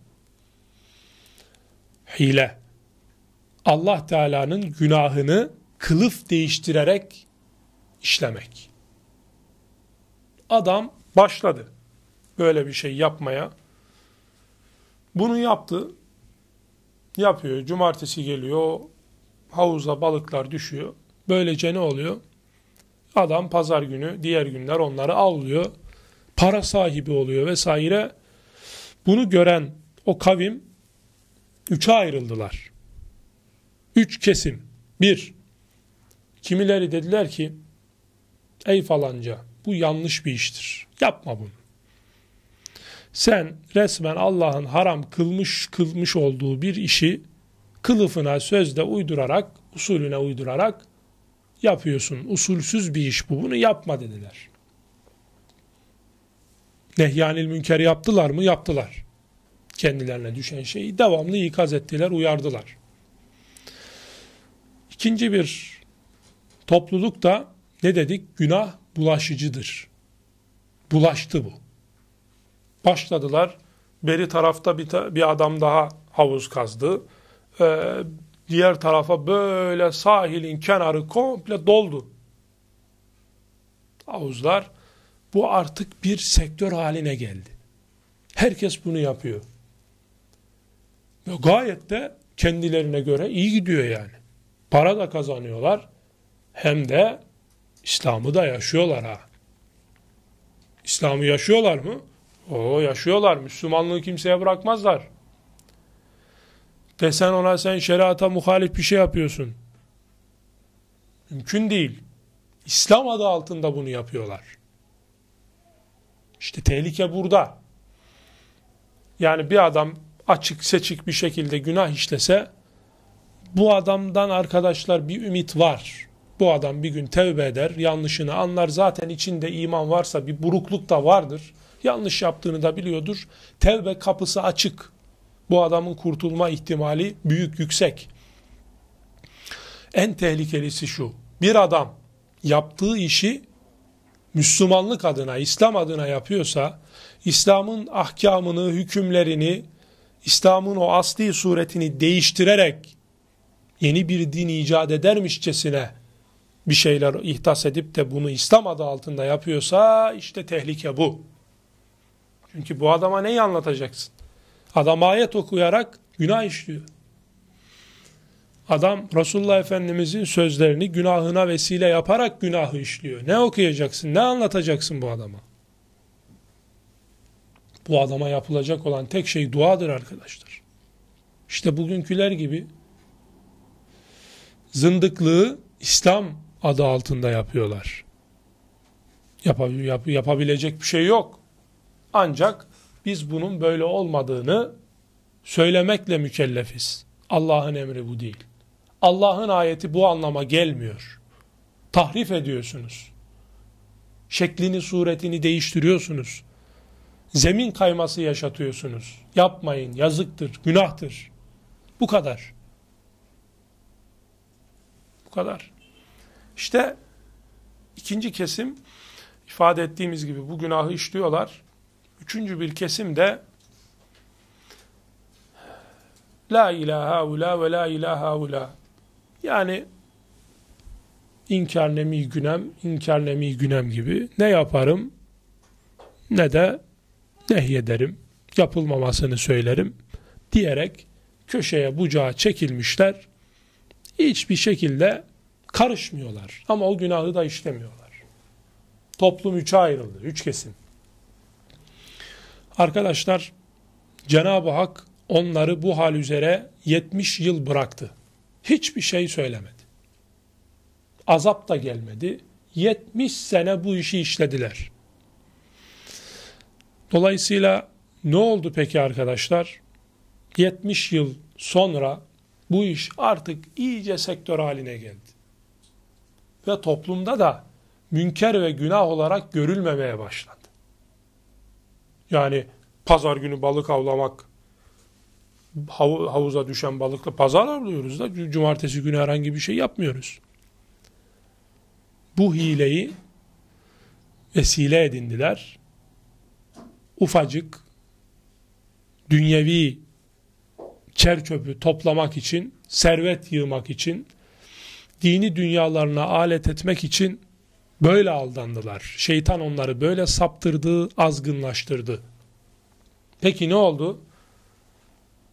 Hile. Allah Teala'nın günahını kılıf değiştirerek işlemek. Adam başladı böyle bir şey yapmaya. Bunu yaptı. Yapıyor. Cumartesi geliyor. Havuza balıklar düşüyor. Böylece ne oluyor? Adam pazar günü, diğer günler onları avlıyor. Para sahibi oluyor vesaire. Bunu gören o kavim üçe ayrıldılar. Üç kesim. Bir, kimileri dediler ki ey falanca bu yanlış bir iştir. Yapma bunu. Sen resmen Allah'ın haram kılmış kılmış olduğu bir işi kılıfına sözde uydurarak, usulüne uydurarak yapıyorsun. Usulsüz bir iş bu. Bunu yapma dediler. Nehyanil münker yaptılar mı? Yaptılar. Kendilerine düşen şeyi devamlı ikaz ettiler, uyardılar. İkinci bir topluluk da ne dedik? Günah bulaşıcıdır. Bulaştı bu. Başladılar. Beri tarafta bir, ta bir adam daha havuz kazdı. Ee, diğer tarafa böyle sahilin kenarı komple doldu. Havuzlar bu artık bir sektör haline geldi. Herkes bunu yapıyor. Ve gayet de kendilerine göre iyi gidiyor yani. Para da kazanıyorlar. Hem de İslam'ı da yaşıyorlar ha. İslam'ı yaşıyorlar mı? O yaşıyorlar. Müslümanlığı kimseye bırakmazlar. Desen ona sen şeriata muhalif bir şey yapıyorsun. Mümkün değil. İslam adı altında bunu yapıyorlar. İşte tehlike burada. Yani bir adam açık seçik bir şekilde günah işlese bu adamdan arkadaşlar bir ümit var. Bu adam bir gün tevbe eder, yanlışını anlar. Zaten içinde iman varsa bir burukluk da vardır. Yanlış yaptığını da biliyordur. Tevbe kapısı açık. Bu adamın kurtulma ihtimali büyük, yüksek. En tehlikelisi şu. Bir adam yaptığı işi Müslümanlık adına, İslam adına yapıyorsa, İslam'ın ahkamını, hükümlerini, İslam'ın o asli suretini değiştirerek yeni bir din icat edermişçesine bir şeyler ihtas edip de bunu İslam adı altında yapıyorsa işte tehlike bu. Çünkü bu adama neyi anlatacaksın? Adam ayet okuyarak günah işliyor. Adam Resulullah Efendimizin sözlerini günahına vesile yaparak günahı işliyor. Ne okuyacaksın, ne anlatacaksın bu adama? Bu adama yapılacak olan tek şey duadır arkadaşlar. İşte bugünküler gibi zındıklığı İslam adı altında yapıyorlar. Yap, yap, yapabilecek bir şey yok. Ancak biz bunun böyle olmadığını söylemekle mükellefiz. Allah'ın emri bu değil. Allah'ın ayeti bu anlama gelmiyor. Tahrif ediyorsunuz. Şeklini, suretini değiştiriyorsunuz. Zemin kayması yaşatıyorsunuz. Yapmayın, yazıktır, günahtır. Bu kadar kadar. İşte ikinci kesim ifade ettiğimiz gibi bu günahı işliyorlar. Üçüncü bir kesim de La ilahe ula ve la ilahe ula. Yani inkar nemi günem, inkar nemi günem gibi ne yaparım ne de nehyederim, yapılmamasını söylerim diyerek köşeye bucağa çekilmişler hiçbir şekilde karışmıyorlar. Ama o günahı da işlemiyorlar. Toplum üçe ayrıldı, üç kesim. Arkadaşlar, Cenab-ı Hak onları bu hal üzere 70 yıl bıraktı. Hiçbir şey söylemedi. Azap da gelmedi. 70 sene bu işi işlediler. Dolayısıyla ne oldu peki arkadaşlar? 70 yıl sonra bu iş artık iyice sektör haline geldi. Ve toplumda da münker ve günah olarak görülmemeye başladı. Yani pazar günü balık avlamak, havuza düşen balıkla pazar avlıyoruz da cumartesi günü herhangi bir şey yapmıyoruz. Bu hileyi vesile edindiler. Ufacık dünyevi çer çöpü toplamak için, servet yığmak için, dini dünyalarına alet etmek için böyle aldandılar. Şeytan onları böyle saptırdı, azgınlaştırdı. Peki ne oldu?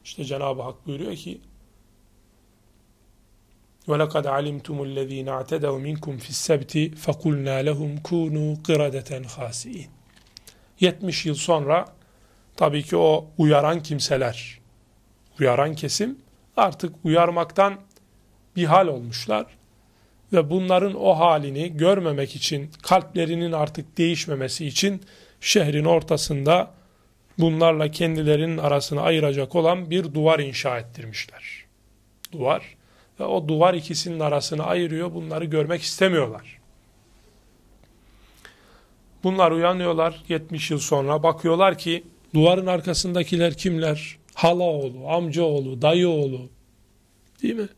İşte Cenab-ı Hak buyuruyor ki وَلَقَدْ عَلِمْتُمُ الَّذ۪ينَ اَعْتَدَوْ مِنْكُمْ فِي السَّبْتِ فَقُلْنَا لَهُمْ كُونُوا قِرَدَةً خَاسِئِينَ 70 yıl sonra tabii ki o uyaran kimseler uyaran kesim artık uyarmaktan bir hal olmuşlar ve bunların o halini görmemek için kalplerinin artık değişmemesi için şehrin ortasında bunlarla kendilerinin arasını ayıracak olan bir duvar inşa ettirmişler. Duvar ve o duvar ikisinin arasını ayırıyor bunları görmek istemiyorlar. Bunlar uyanıyorlar 70 yıl sonra bakıyorlar ki duvarın arkasındakiler kimler? Hala oğlu, amca oğlu, dayı oğlu, değil mi?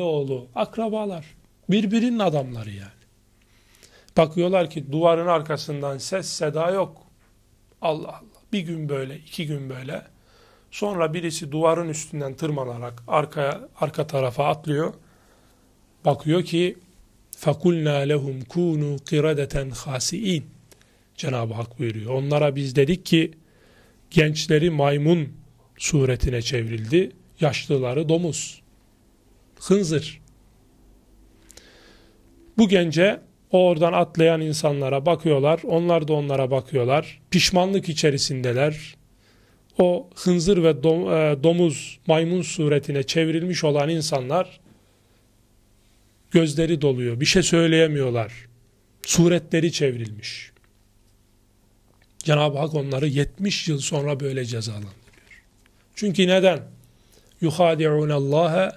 oğlu, akrabalar. Birbirinin adamları yani. Bakıyorlar ki duvarın arkasından ses seda yok. Allah Allah. Bir gün böyle, iki gün böyle. Sonra birisi duvarın üstünden tırmanarak arkaya, arka tarafa atlıyor. Bakıyor ki فَقُلْنَا لَهُمْ كُونُوا قِرَدَةً خَاسِئِينَ Cenab-ı Hak buyuruyor. Onlara biz dedik ki gençleri maymun suretine çevrildi. Yaşlıları domuz, hınzır. Bu gence o oradan atlayan insanlara bakıyorlar. Onlar da onlara bakıyorlar. Pişmanlık içerisindeler. O hınzır ve e, domuz maymun suretine çevrilmiş olan insanlar gözleri doluyor. Bir şey söyleyemiyorlar. Suretleri çevrilmiş. Cenab-ı Hak onları 70 yıl sonra böyle cezalandı. Çünkü neden? يُخَادِعُونَ اللّٰهَ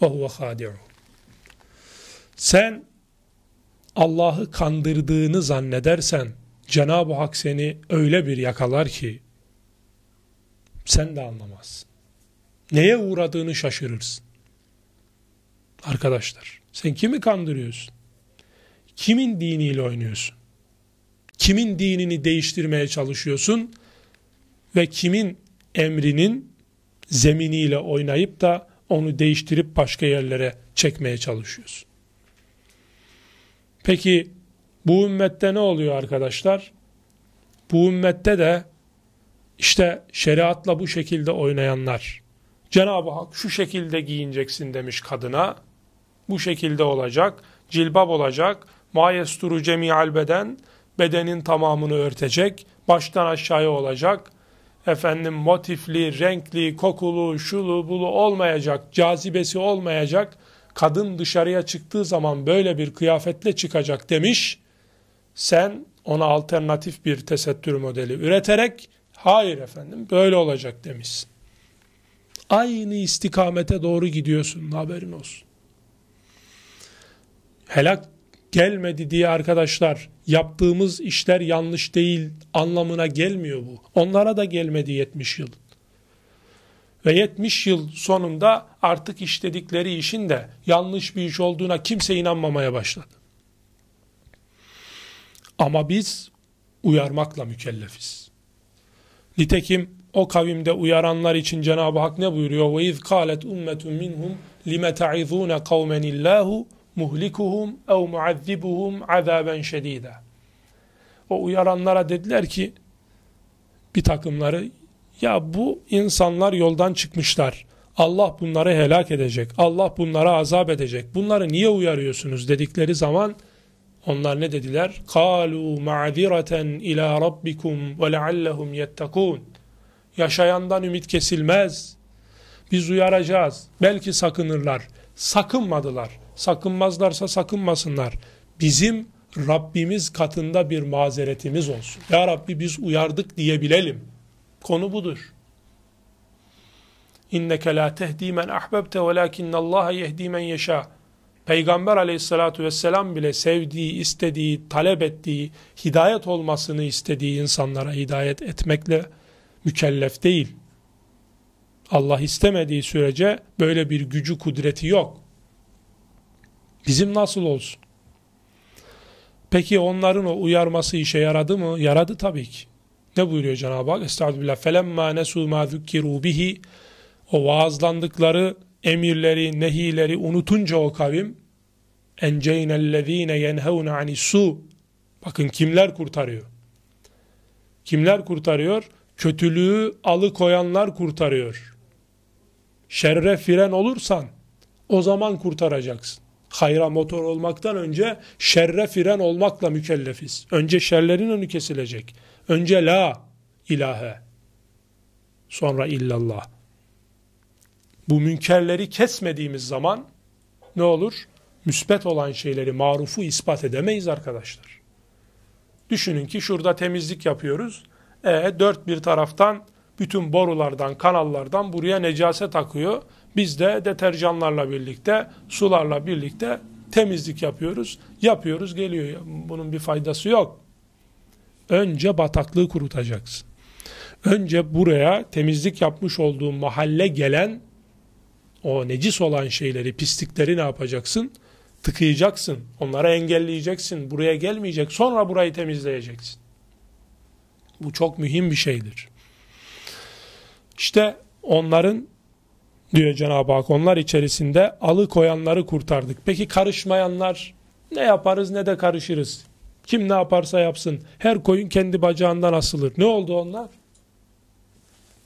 وَهُوَ خَادِعُ Sen Allah'ı kandırdığını zannedersen Cenab-ı Hak seni öyle bir yakalar ki sen de anlamazsın. Neye uğradığını şaşırırsın. Arkadaşlar sen kimi kandırıyorsun? Kimin diniyle oynuyorsun? Kimin dinini değiştirmeye çalışıyorsun? Ve kimin emrinin zeminiyle oynayıp da onu değiştirip başka yerlere çekmeye çalışıyoruz. Peki bu ümmette ne oluyor arkadaşlar? Bu ümmette de işte şeriatla bu şekilde oynayanlar, Cenab-ı Hak şu şekilde giyineceksin demiş kadına, bu şekilde olacak, cilbab olacak, mayesturu cemi albeden bedenin tamamını örtecek, baştan aşağıya olacak, efendim motifli, renkli, kokulu, şulu, bulu olmayacak, cazibesi olmayacak, kadın dışarıya çıktığı zaman böyle bir kıyafetle çıkacak demiş. Sen ona alternatif bir tesettür modeli üreterek hayır efendim böyle olacak demişsin. Aynı istikamete doğru gidiyorsun haberin olsun. Helak gelmedi diye arkadaşlar yaptığımız işler yanlış değil anlamına gelmiyor bu. Onlara da gelmedi 70 yıl. Ve 70 yıl sonunda artık işledikleri işin de yanlış bir iş olduğuna kimse inanmamaya başladı. Ama biz uyarmakla mükellefiz. Nitekim o kavimde uyaranlar için Cenab-ı Hak ne buyuruyor? Ve iz kâlet ummetun minhum lime ta'izûne kavmen muhlikuhum ev muazzibuhum azaben şedide. O uyaranlara dediler ki bir takımları ya bu insanlar yoldan çıkmışlar. Allah bunları helak edecek. Allah bunlara azap edecek. Bunları niye uyarıyorsunuz dedikleri zaman onlar ne dediler? Kalu ma'zireten ila rabbikum ve leallehum yettekun. Yaşayandan ümit kesilmez. Biz uyaracağız. Belki sakınırlar. Sakınmadılar sakınmazlarsa sakınmasınlar. Bizim Rabbimiz katında bir mazeretimiz olsun. Ya Rabbi biz uyardık diyebilelim. Konu budur. İnneke la tehdi men ahbebte velakinnallaha yehdi men yeşâ. Peygamber aleyhissalatu vesselam bile sevdiği, istediği, talep ettiği, hidayet olmasını istediği insanlara hidayet etmekle mükellef değil. Allah istemediği sürece böyle bir gücü, kudreti yok. Bizim nasıl olsun? Peki onların o uyarması işe yaradı mı? Yaradı tabii ki. Ne buyuruyor Cenab-ı Hak? Estağfirullah. فَلَمَّا نَسُوا مَا ذُكِّرُوا بِهِ O vaazlandıkları emirleri, nehileri unutunca o kavim اَنْجَيْنَ الَّذ۪ينَ يَنْهَوْنَ عَنِ su. Bakın kimler kurtarıyor? Kimler kurtarıyor? Kötülüğü alıkoyanlar kurtarıyor. Şerre fren olursan o zaman kurtaracaksın hayra motor olmaktan önce şerre fren olmakla mükellefiz. Önce şerlerin önü kesilecek. Önce la ilahe. Sonra illallah. Bu münkerleri kesmediğimiz zaman ne olur? Müspet olan şeyleri, marufu ispat edemeyiz arkadaşlar. Düşünün ki şurada temizlik yapıyoruz. E, dört bir taraftan bütün borulardan, kanallardan buraya necaset akıyor. Biz de deterjanlarla birlikte, sularla birlikte temizlik yapıyoruz. Yapıyoruz geliyor. Bunun bir faydası yok. Önce bataklığı kurutacaksın. Önce buraya temizlik yapmış olduğun mahalle gelen o necis olan şeyleri, pislikleri ne yapacaksın? Tıkayacaksın. Onlara engelleyeceksin. Buraya gelmeyecek. Sonra burayı temizleyeceksin. Bu çok mühim bir şeydir. İşte onların diyor Cenab-ı Hak onlar içerisinde alıkoyanları kurtardık. Peki karışmayanlar ne yaparız ne de karışırız. Kim ne yaparsa yapsın her koyun kendi bacağından asılır. Ne oldu onlar?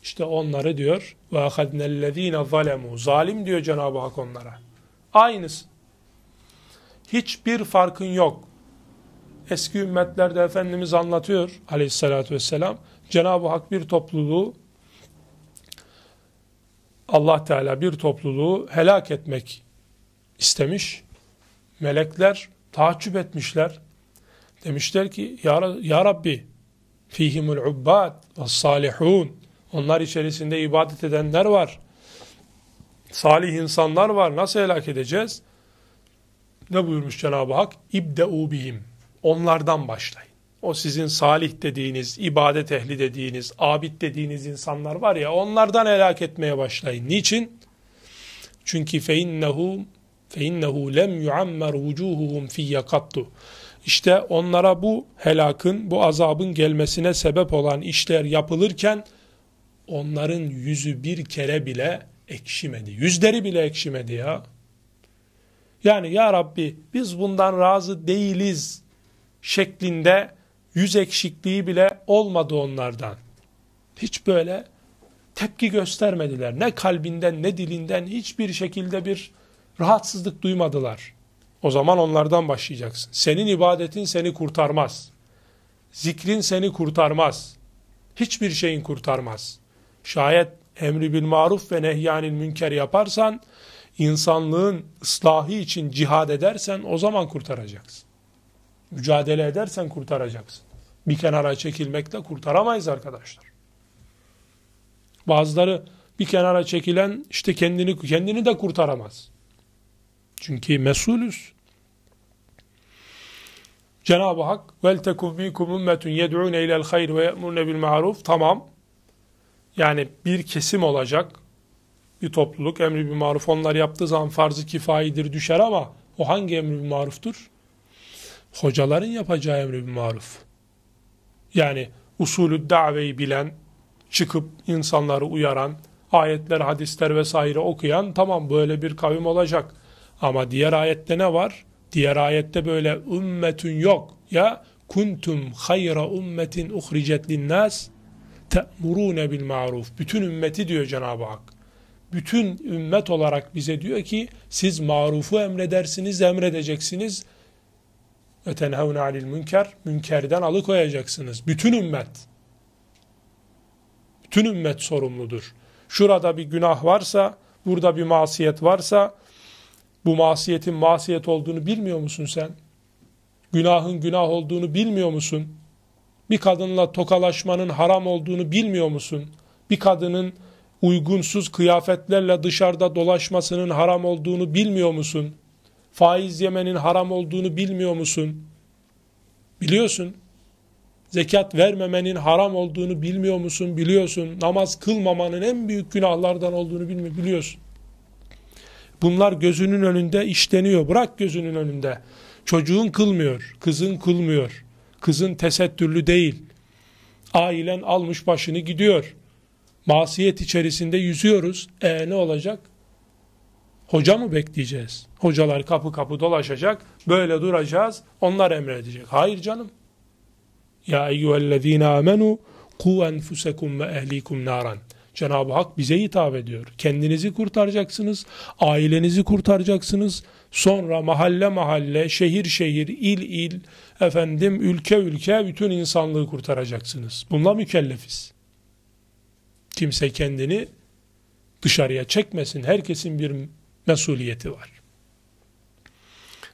İşte onları diyor ve ahadnellezine zalemu zalim diyor Cenab-ı Hak onlara. Aynısı. Hiçbir farkın yok. Eski ümmetlerde Efendimiz anlatıyor aleyhissalatü vesselam. Cenab-ı Hak bir topluluğu Allah Teala bir topluluğu helak etmek istemiş. Melekler tahaccüp etmişler. Demişler ki ya, ya Rabbi fihimul ubbad ve salihun onlar içerisinde ibadet edenler var. Salih insanlar var. Nasıl helak edeceğiz? Ne buyurmuş Cenab-ı Hak? İbde'u bihim. Onlardan başlayın o sizin salih dediğiniz, ibadet ehli dediğiniz, abid dediğiniz insanlar var ya onlardan helak etmeye başlayın. Niçin? Çünkü feinnehum feinnehu lem yuammer vucuhuhum fiyye kattu. İşte onlara bu helakın, bu azabın gelmesine sebep olan işler yapılırken onların yüzü bir kere bile ekşimedi. Yüzleri bile ekşimedi ya. Yani ya Rabbi biz bundan razı değiliz şeklinde yüz eksikliği bile olmadı onlardan. Hiç böyle tepki göstermediler. Ne kalbinden ne dilinden hiçbir şekilde bir rahatsızlık duymadılar. O zaman onlardan başlayacaksın. Senin ibadetin seni kurtarmaz. Zikrin seni kurtarmaz. Hiçbir şeyin kurtarmaz. Şayet emri bil maruf ve nehyanil münker yaparsan, insanlığın ıslahı için cihad edersen o zaman kurtaracaksın. Mücadele edersen kurtaracaksın bir kenara çekilmekle kurtaramayız arkadaşlar. Bazıları bir kenara çekilen işte kendini kendini de kurtaramaz. Çünkü mesulüz. Cenab-ı Hak vel tekum minkum ummetun yed'un ilel hayr ve ye'murun bil ma'ruf. Tamam. Yani bir kesim olacak. Bir topluluk emri bir maruf onlar yaptığı zaman farzı kifayidir düşer ama o hangi emri bir maruftur? Hocaların yapacağı emri bir maruf. Yani usulü daveyi bilen, çıkıp insanları uyaran, ayetler, hadisler vesaire okuyan tamam böyle bir kavim olacak. Ama diğer ayette ne var? Diğer ayette böyle ümmetün yok. Ya kuntum hayra ümmetin uhricet linnas te'murune bil maruf. Bütün ümmeti diyor Cenab-ı Hak. Bütün ümmet olarak bize diyor ki siz marufu emredersiniz, emredeceksiniz ve tenhevne anil münker münkerden alıkoyacaksınız. Bütün ümmet. Bütün ümmet sorumludur. Şurada bir günah varsa, burada bir masiyet varsa bu masiyetin masiyet olduğunu bilmiyor musun sen? Günahın günah olduğunu bilmiyor musun? Bir kadınla tokalaşmanın haram olduğunu bilmiyor musun? Bir kadının uygunsuz kıyafetlerle dışarıda dolaşmasının haram olduğunu bilmiyor musun? Faiz yemenin haram olduğunu bilmiyor musun? Biliyorsun. Zekat vermemenin haram olduğunu bilmiyor musun? Biliyorsun. Namaz kılmamanın en büyük günahlardan olduğunu bilmiyor, biliyorsun. Bunlar gözünün önünde işleniyor. Bırak gözünün önünde. Çocuğun kılmıyor, kızın kılmıyor. Kızın tesettürlü değil. Ailen almış başını gidiyor. Masiyet içerisinde yüzüyoruz. E ne olacak? Hoca mı bekleyeceğiz? Hocalar kapı kapı dolaşacak, böyle duracağız, onlar emredecek. Hayır canım. Ya eyyühellezine amenu ku enfusekum ve ehlikum naran. Cenab-ı Hak bize hitap ediyor. Kendinizi kurtaracaksınız, ailenizi kurtaracaksınız. Sonra mahalle mahalle, şehir şehir, il il, efendim ülke ülke bütün insanlığı kurtaracaksınız. Bununla mükellefiz. Kimse kendini dışarıya çekmesin. Herkesin bir mesuliyeti var.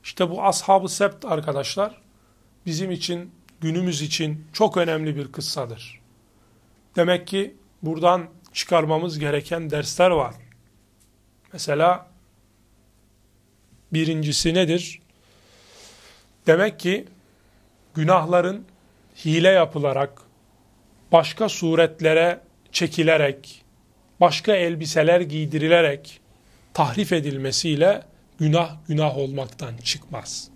İşte bu ashab sept arkadaşlar bizim için, günümüz için çok önemli bir kıssadır. Demek ki buradan çıkarmamız gereken dersler var. Mesela birincisi nedir? Demek ki günahların hile yapılarak, başka suretlere çekilerek, başka elbiseler giydirilerek, tahrif edilmesiyle günah günah olmaktan çıkmaz.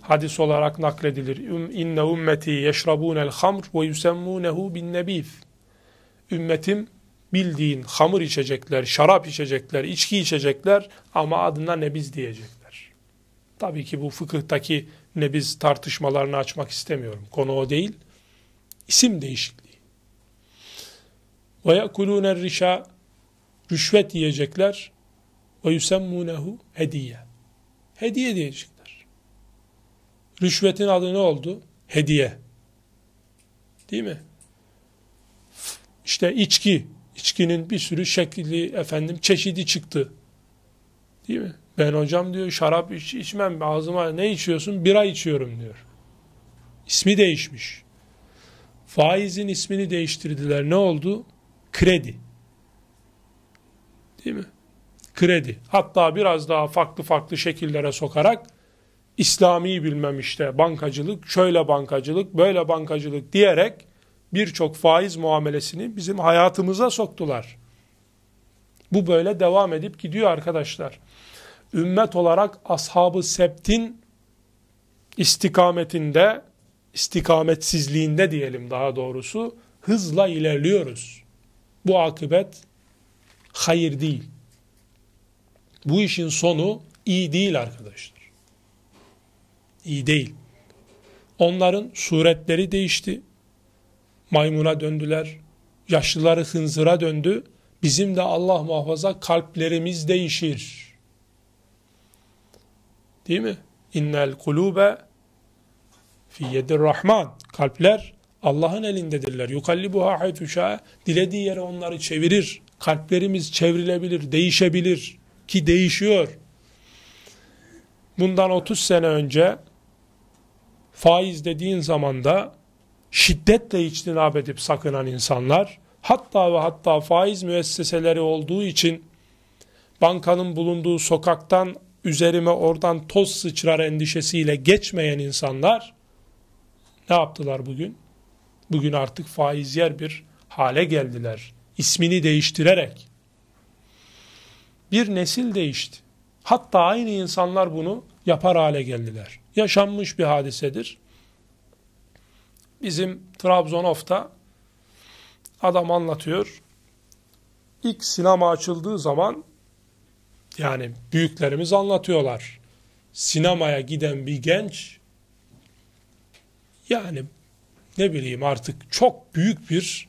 Hadis olarak nakledilir. İnne ümmeti el hamr ve yusemmunehu bin nebif. Ümmetim bildiğin hamur içecekler, şarap içecekler, içki içecekler ama adına nebiz diyecekler. Tabii ki bu fıkıhtaki nebiz tartışmalarını açmak istemiyorum. Konu o değil. İsim değişikliği. Ve yekulûne rişâ rüşvet yiyecekler ve yusemmunehu hediye. Hediye diyecekler. Rüşvetin adı ne oldu? Hediye. Değil mi? İşte içki, içkinin bir sürü şekli efendim çeşidi çıktı. Değil mi? Ben hocam diyor şarap iç, içmem ağzıma ne içiyorsun? Bira içiyorum diyor. İsmi değişmiş. Faizin ismini değiştirdiler. Ne oldu? Kredi. Değil mi? Kredi. Hatta biraz daha farklı farklı şekillere sokarak İslami bilmem işte bankacılık, şöyle bankacılık, böyle bankacılık diyerek birçok faiz muamelesini bizim hayatımıza soktular. Bu böyle devam edip gidiyor arkadaşlar. Ümmet olarak ashabı septin istikametinde, istikametsizliğinde diyelim daha doğrusu hızla ilerliyoruz. Bu akıbet hayır değil. Bu işin sonu iyi değil arkadaşlar. İyi değil. Onların suretleri değişti. Maymuna döndüler. Yaşlıları hınzıra döndü. Bizim de Allah muhafaza kalplerimiz değişir. Değil mi? İnnel kulube fi yedir rahman. Kalpler Allah'ın elindedirler. Yukallibuha haytuşa. Dilediği yere onları çevirir. Kalplerimiz çevrilebilir, değişebilir ki değişiyor. Bundan 30 sene önce faiz dediğin zamanda şiddetle içtinap edip sakınan insanlar hatta ve hatta faiz müesseseleri olduğu için bankanın bulunduğu sokaktan üzerime oradan toz sıçrar endişesiyle geçmeyen insanlar ne yaptılar bugün? Bugün artık faiz yer bir hale geldiler ismini değiştirerek bir nesil değişti. Hatta aynı insanlar bunu yapar hale geldiler. Yaşanmış bir hadisedir. Bizim Trabzonof'ta adam anlatıyor. İlk sinema açıldığı zaman yani büyüklerimiz anlatıyorlar. Sinemaya giden bir genç yani ne bileyim artık çok büyük bir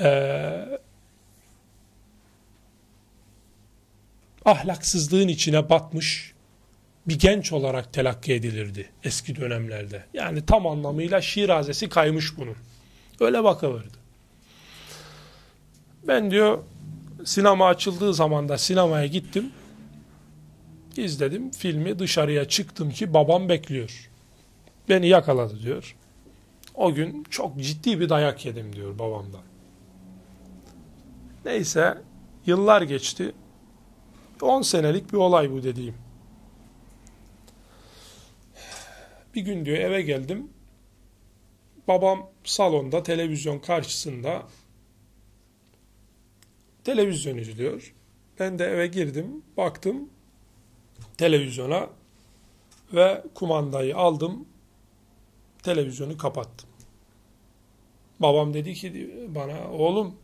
e, ahlaksızlığın içine batmış bir genç olarak telakki edilirdi eski dönemlerde. Yani tam anlamıyla şirazesi kaymış bunun. Öyle bakılırdı. Ben diyor sinema açıldığı zaman da sinemaya gittim. İzledim filmi dışarıya çıktım ki babam bekliyor. Beni yakaladı diyor. O gün çok ciddi bir dayak yedim diyor babamdan. Neyse yıllar geçti. 10 senelik bir olay bu dediğim. Bir gün diyor eve geldim. Babam salonda televizyon karşısında televizyon izliyor. Ben de eve girdim, baktım televizyona ve kumandayı aldım. Televizyonu kapattım. Babam dedi ki bana oğlum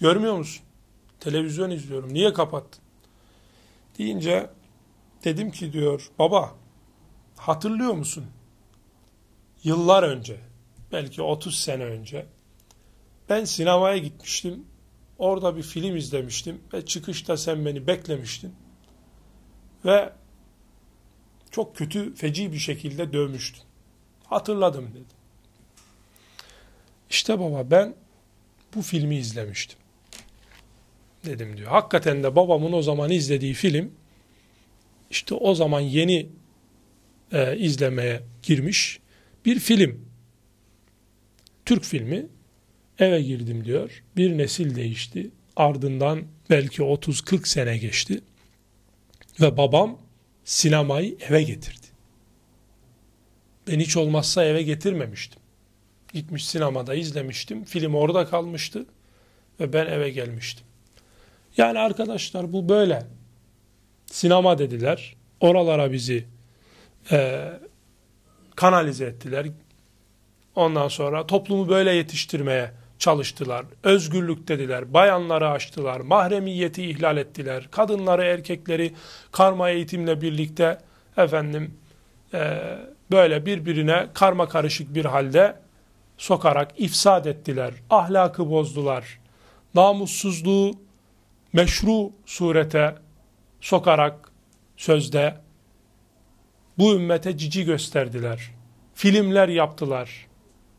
Görmüyor musun? Televizyon izliyorum. Niye kapattın? Deyince dedim ki diyor baba hatırlıyor musun? Yıllar önce belki 30 sene önce ben sinemaya gitmiştim. Orada bir film izlemiştim ve çıkışta sen beni beklemiştin. Ve çok kötü, feci bir şekilde dövmüştün. Hatırladım dedi. İşte baba ben bu filmi izlemiştim dedim diyor. Hakikaten de babamın o zaman izlediği film işte o zaman yeni e, izlemeye girmiş bir film. Türk filmi. Eve girdim diyor. Bir nesil değişti. Ardından belki 30-40 sene geçti. Ve babam sinemayı eve getirdi. Ben hiç olmazsa eve getirmemiştim. Gitmiş sinemada izlemiştim. Film orada kalmıştı ve ben eve gelmiştim. Yani arkadaşlar bu böyle. Sinema dediler. Oralara bizi e, kanalize ettiler. Ondan sonra toplumu böyle yetiştirmeye çalıştılar. Özgürlük dediler, bayanları açtılar, mahremiyeti ihlal ettiler. Kadınları, erkekleri karma eğitimle birlikte efendim e, böyle birbirine karma karışık bir halde sokarak ifsad ettiler. Ahlakı bozdular. Namussuzluğu meşru surete sokarak sözde bu ümmete cici gösterdiler. Filmler yaptılar.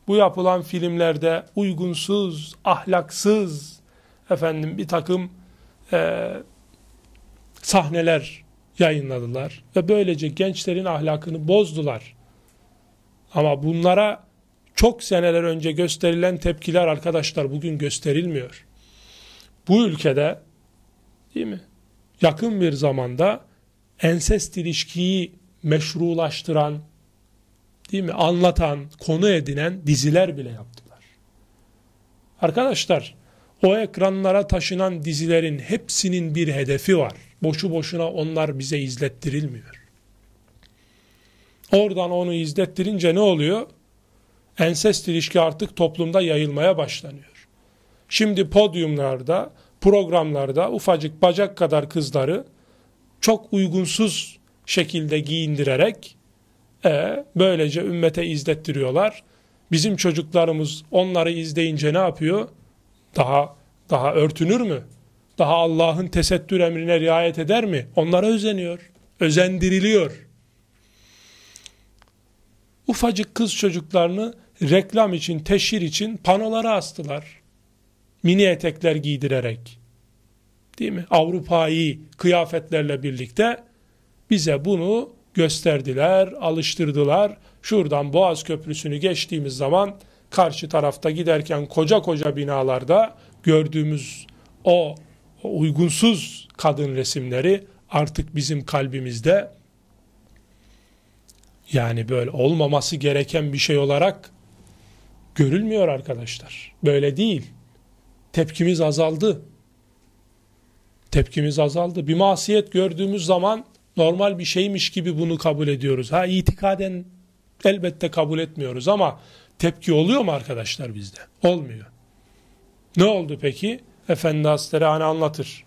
Bu yapılan filmlerde uygunsuz, ahlaksız efendim bir takım e, sahneler yayınladılar ve böylece gençlerin ahlakını bozdular. Ama bunlara çok seneler önce gösterilen tepkiler arkadaşlar bugün gösterilmiyor. Bu ülkede Değil mi? Yakın bir zamanda ensest ilişkiyi meşrulaştıran, değil mi? Anlatan, konu edinen diziler bile yaptılar. Arkadaşlar, o ekranlara taşınan dizilerin hepsinin bir hedefi var. Boşu boşuna onlar bize izlettirilmiyor. Oradan onu izlettirince ne oluyor? Ensest ilişki artık toplumda yayılmaya başlanıyor. Şimdi podyumlarda programlarda ufacık bacak kadar kızları çok uygunsuz şekilde giyindirerek e, böylece ümmete izlettiriyorlar. Bizim çocuklarımız onları izleyince ne yapıyor? Daha daha örtünür mü? Daha Allah'ın tesettür emrine riayet eder mi? Onlara özeniyor, özendiriliyor. Ufacık kız çocuklarını reklam için, teşhir için panolara astılar mini etekler giydirerek değil mi? Avrupa'yı kıyafetlerle birlikte bize bunu gösterdiler, alıştırdılar. Şuradan Boğaz Köprüsü'nü geçtiğimiz zaman karşı tarafta giderken koca koca binalarda gördüğümüz o, o uygunsuz kadın resimleri artık bizim kalbimizde yani böyle olmaması gereken bir şey olarak görülmüyor arkadaşlar. Böyle değil tepkimiz azaldı. Tepkimiz azaldı. Bir masiyet gördüğümüz zaman normal bir şeymiş gibi bunu kabul ediyoruz. Ha itikaden elbette kabul etmiyoruz ama tepki oluyor mu arkadaşlar bizde? Olmuyor. Ne oldu peki? Efendi Hazretleri hani anlatır.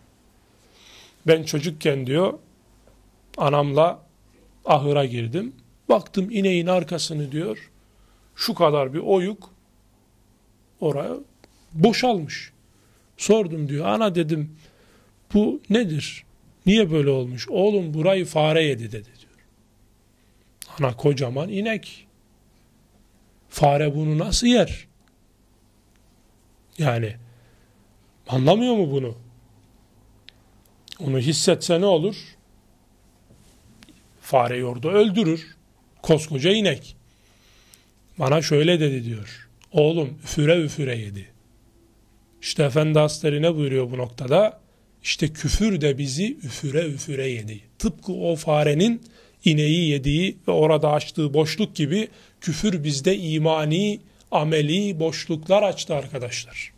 Ben çocukken diyor anamla ahıra girdim. Baktım ineğin arkasını diyor şu kadar bir oyuk oraya boşalmış. Sordum diyor. Ana dedim bu nedir? Niye böyle olmuş? Oğlum burayı fare yedi dedi diyor. Ana kocaman inek. Fare bunu nasıl yer? Yani anlamıyor mu bunu? Onu hissetse ne olur? Fare yordu öldürür. Koskoca inek. Bana şöyle dedi diyor. Oğlum üfüre üfüre yedi. İşte Efendi Hazretleri ne buyuruyor bu noktada? İşte küfür de bizi üfüre üfüre yedi. Tıpkı o farenin ineği yediği ve orada açtığı boşluk gibi küfür bizde imani, ameli boşluklar açtı arkadaşlar.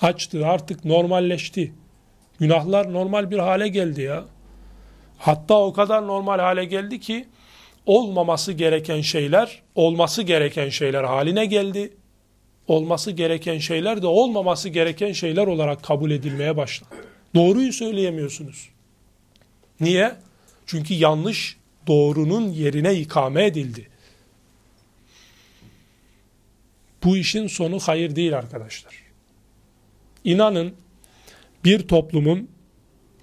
Açtı artık normalleşti. Günahlar normal bir hale geldi ya. Hatta o kadar normal hale geldi ki olmaması gereken şeyler, olması gereken şeyler haline geldi olması gereken şeyler de olmaması gereken şeyler olarak kabul edilmeye başlandı. Doğruyu söyleyemiyorsunuz. Niye? Çünkü yanlış doğrunun yerine ikame edildi. Bu işin sonu hayır değil arkadaşlar. İnanın bir toplumun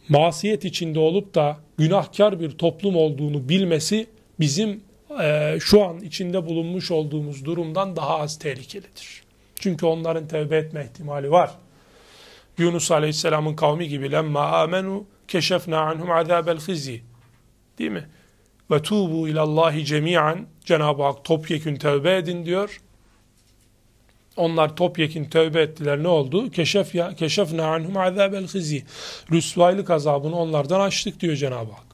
masiyet içinde olup da günahkar bir toplum olduğunu bilmesi bizim e, şu an içinde bulunmuş olduğumuz durumdan daha az tehlikelidir. Çünkü onların tevbe etme ihtimali var. Yunus Aleyhisselam'ın kavmi gibi lemma amenu keşefna anhum azabel khizi. Değil mi? Ve tubu ilallahi cemiyen, Cenab-ı Hak topyekün tevbe edin diyor. Onlar topyekün tövbe ettiler. Ne oldu? Keşef ya keşefna anhum azabel khizi. Rüsvaylık azabını onlardan açtık diyor Cenab-ı Hak.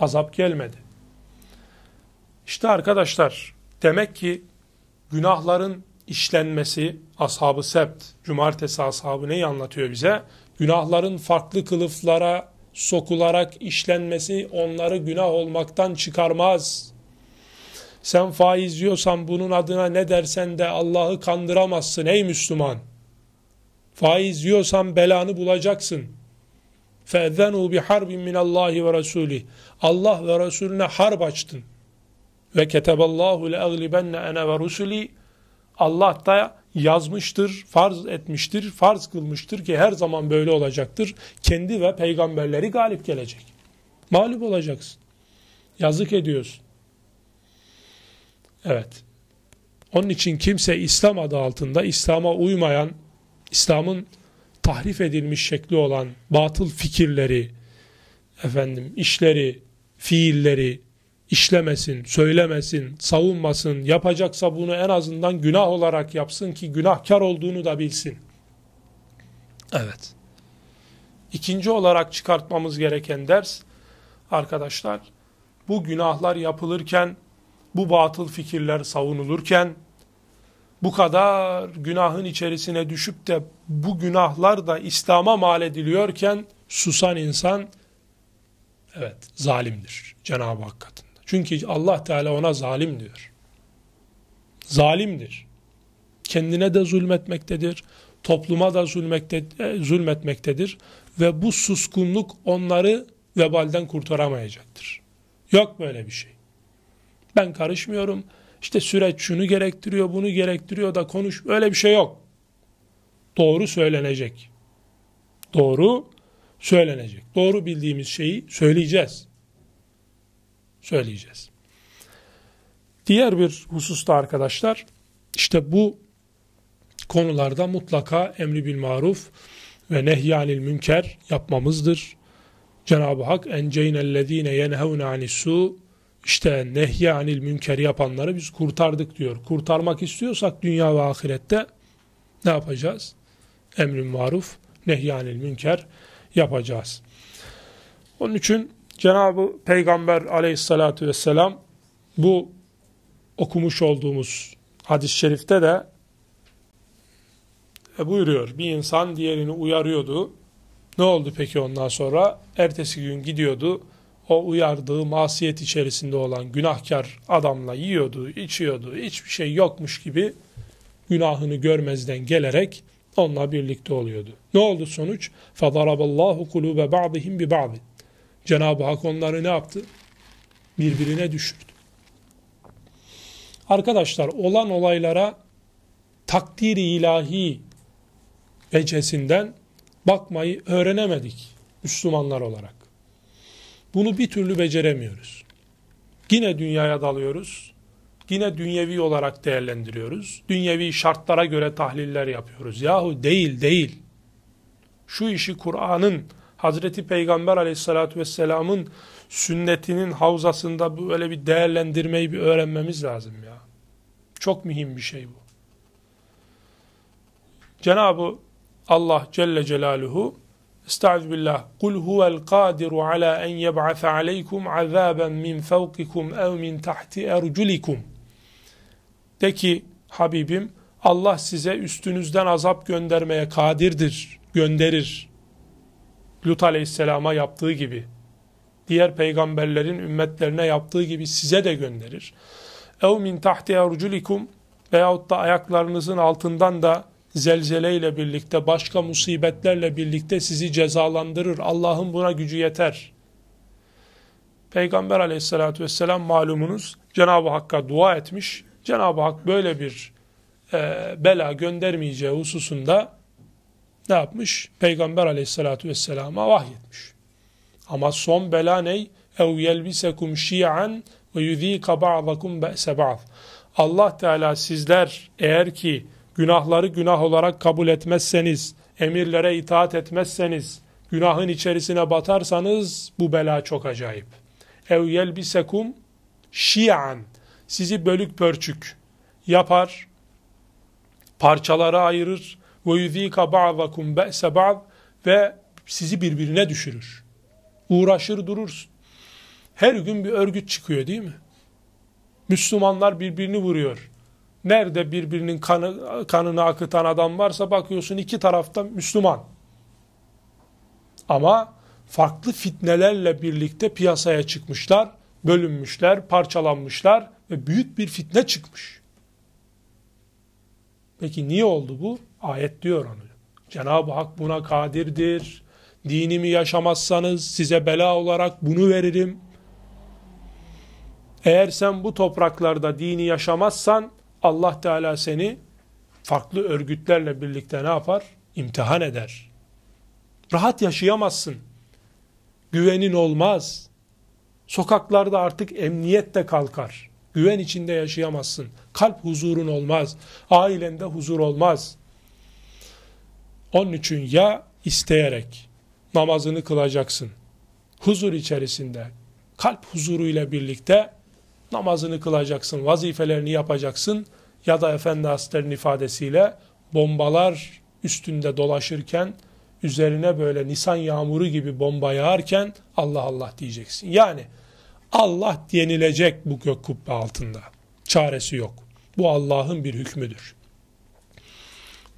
Azap gelmedi. İşte arkadaşlar demek ki günahların işlenmesi ashabı sept, cumartesi ashabı neyi anlatıyor bize? Günahların farklı kılıflara sokularak işlenmesi onları günah olmaktan çıkarmaz. Sen faiz diyorsan bunun adına ne dersen de Allah'ı kandıramazsın ey Müslüman. Faiz diyorsan belanı bulacaksın. فَاَذَّنُوا بِحَرْبٍ مِنَ اللّٰهِ وَرَسُولِهِ Allah ve Resulüne harp açtın. Ve keteballahu le eğlibenne ene ve rusuli Allah da yazmıştır, farz etmiştir, farz kılmıştır ki her zaman böyle olacaktır. Kendi ve peygamberleri galip gelecek. Mağlup olacaksın. Yazık ediyorsun. Evet. Onun için kimse İslam adı altında İslam'a uymayan, İslam'ın tahrif edilmiş şekli olan batıl fikirleri, efendim işleri, fiilleri, işlemesin, söylemesin, savunmasın, yapacaksa bunu en azından günah olarak yapsın ki günahkar olduğunu da bilsin. Evet. İkinci olarak çıkartmamız gereken ders arkadaşlar bu günahlar yapılırken, bu batıl fikirler savunulurken bu kadar günahın içerisine düşüp de bu günahlar da İslam'a mal ediliyorken susan insan evet zalimdir Cenab-ı Hak katında. Çünkü Allah Teala ona zalim diyor. Zalimdir. Kendine de zulmetmektedir. Topluma da e, zulmetmektedir. Ve bu suskunluk onları vebalden kurtaramayacaktır. Yok böyle bir şey. Ben karışmıyorum. İşte süreç şunu gerektiriyor, bunu gerektiriyor da konuş. Öyle bir şey yok. Doğru söylenecek. Doğru söylenecek. Doğru bildiğimiz şeyi söyleyeceğiz söyleyeceğiz. Diğer bir hususta arkadaşlar işte bu konularda mutlaka emri bil maruf ve nehyanil münker yapmamızdır. Cenab-ı Hak enceynellezine yenhevne anissu işte nehyanil münkeri yapanları biz kurtardık diyor. Kurtarmak istiyorsak dünya ve ahirette ne yapacağız? Emrin maruf, nehyanil münker yapacağız. Onun için Cenab-ı Peygamber aleyhissalatü vesselam bu okumuş olduğumuz hadis-i şerifte de e, buyuruyor. Bir insan diğerini uyarıyordu. Ne oldu peki ondan sonra? Ertesi gün gidiyordu. O uyardığı masiyet içerisinde olan günahkar adamla yiyordu, içiyordu. Hiçbir şey yokmuş gibi günahını görmezden gelerek onunla birlikte oluyordu. Ne oldu sonuç? فَضَرَبَ اللّٰهُ قُلُوبَ بَعْضِهِمْ بِبَعْضٍ Cenab-ı Hak onları ne yaptı? Birbirine düşürdü. Arkadaşlar olan olaylara takdiri ilahi vecesinden bakmayı öğrenemedik Müslümanlar olarak. Bunu bir türlü beceremiyoruz. Yine dünyaya dalıyoruz. Yine dünyevi olarak değerlendiriyoruz. Dünyevi şartlara göre tahliller yapıyoruz. Yahu değil değil. Şu işi Kur'an'ın Hazreti Peygamber aleyhissalatü vesselamın sünnetinin havzasında böyle bir değerlendirmeyi bir öğrenmemiz lazım ya. Çok mühim bir şey bu. Cenab-ı Allah Celle Celaluhu Estaizu billah. Kul huvel kadiru ala en yeb'ase aleykum azaben min fevkikum ev min tahti erculikum. De ki Habibim Allah size üstünüzden azap göndermeye kadirdir, gönderir. Lut aleyhisselama yaptığı gibi, diğer peygamberlerin ümmetlerine yaptığı gibi size de gönderir. Ev min tahti erculikum veyahut da ayaklarınızın altından da zelzele ile birlikte, başka musibetlerle birlikte sizi cezalandırır. Allah'ın buna gücü yeter. Peygamber aleyhissalatü vesselam malumunuz Cenab-ı Hakk'a dua etmiş. Cenab-ı Hak böyle bir e, bela göndermeyeceği hususunda ne yapmış? Peygamber aleyhissalatu vesselama vahyetmiş. Ama son bela ne? اَوْ يَلْبِسَكُمْ شِيَعًا وَيُذ۪يكَ بَعْضَكُمْ بَأْسَ بَعْضٍ Allah Teala sizler eğer ki günahları günah olarak kabul etmezseniz, emirlere itaat etmezseniz, günahın içerisine batarsanız bu bela çok acayip. اَوْ يَلْبِسَكُمْ شِيَعًا Sizi bölük pörçük yapar, parçalara ayırır, ve yuzika ba'dakum ba'se ba'd ve sizi birbirine düşürür. Uğraşır durursun. Her gün bir örgüt çıkıyor değil mi? Müslümanlar birbirini vuruyor. Nerede birbirinin kanı, kanını akıtan adam varsa bakıyorsun iki tarafta Müslüman. Ama farklı fitnelerle birlikte piyasaya çıkmışlar, bölünmüşler, parçalanmışlar ve büyük bir fitne çıkmış. Peki niye oldu bu? Ayet diyor onu. Cenab-ı Hak buna kadirdir. Dinimi yaşamazsanız size bela olarak bunu veririm. Eğer sen bu topraklarda dini yaşamazsan Allah Teala seni farklı örgütlerle birlikte ne yapar? İmtihan eder. Rahat yaşayamazsın. Güvenin olmaz. Sokaklarda artık emniyet de kalkar. Güven içinde yaşayamazsın. Kalp huzurun olmaz. Ailende huzur olmaz. Onun için ya isteyerek namazını kılacaksın. Huzur içerisinde, kalp huzuruyla birlikte namazını kılacaksın, vazifelerini yapacaksın ya da Efendi Hazretleri'nin ifadesiyle bombalar üstünde dolaşırken üzerine böyle nisan yağmuru gibi bomba yağarken Allah Allah diyeceksin. Yani Allah yenilecek bu gök kubbe altında. Çaresi yok. Bu Allah'ın bir hükmüdür.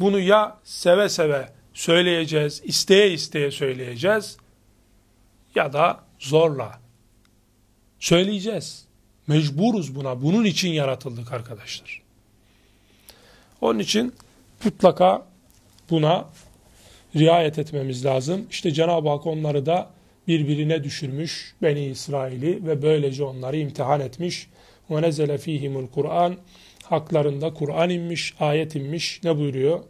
Bunu ya seve seve söyleyeceğiz, isteye isteye söyleyeceğiz ya da zorla söyleyeceğiz. Mecburuz buna. Bunun için yaratıldık arkadaşlar. Onun için mutlaka buna riayet etmemiz lazım. İşte Cenab-ı Hak onları da birbirine düşürmüş Beni İsrail'i ve böylece onları imtihan etmiş. Ve nezele Kur'an haklarında Kur'an inmiş, ayet inmiş. Ne buyuruyor?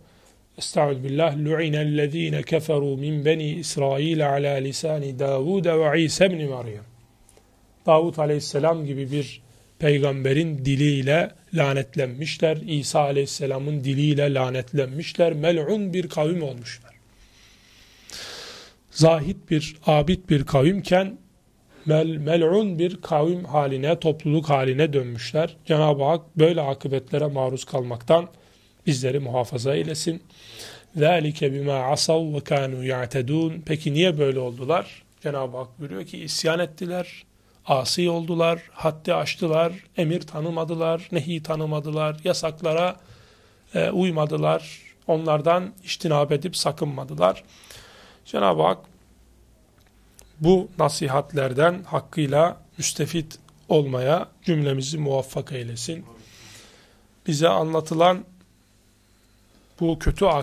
Estağfirullah. Lu'inellezine keferu min beni İsrail ala lisani Davud ve İsa ibn Meryem. Davud aleyhisselam gibi bir peygamberin diliyle lanetlenmişler. İsa aleyhisselamın diliyle lanetlenmişler. Mel'un bir kavim olmuş zahit bir, abid bir kavimken mel, mel'un bir kavim haline, topluluk haline dönmüşler. Cenab-ı Hak böyle akıbetlere maruz kalmaktan bizleri muhafaza eylesin. ذَٰلِكَ بِمَا عَصَوْا وَكَانُوا يَعْتَدُونَ Peki niye böyle oldular? Cenab-ı Hak buyuruyor ki isyan ettiler, asi oldular, haddi aştılar, emir tanımadılar, nehi tanımadılar, yasaklara e, uymadılar, onlardan iştinab edip sakınmadılar.'' Cenab-ı Hak bu nasihatlerden hakkıyla müstefit olmaya cümlemizi muvaffak eylesin. Bize anlatılan bu kötü ak.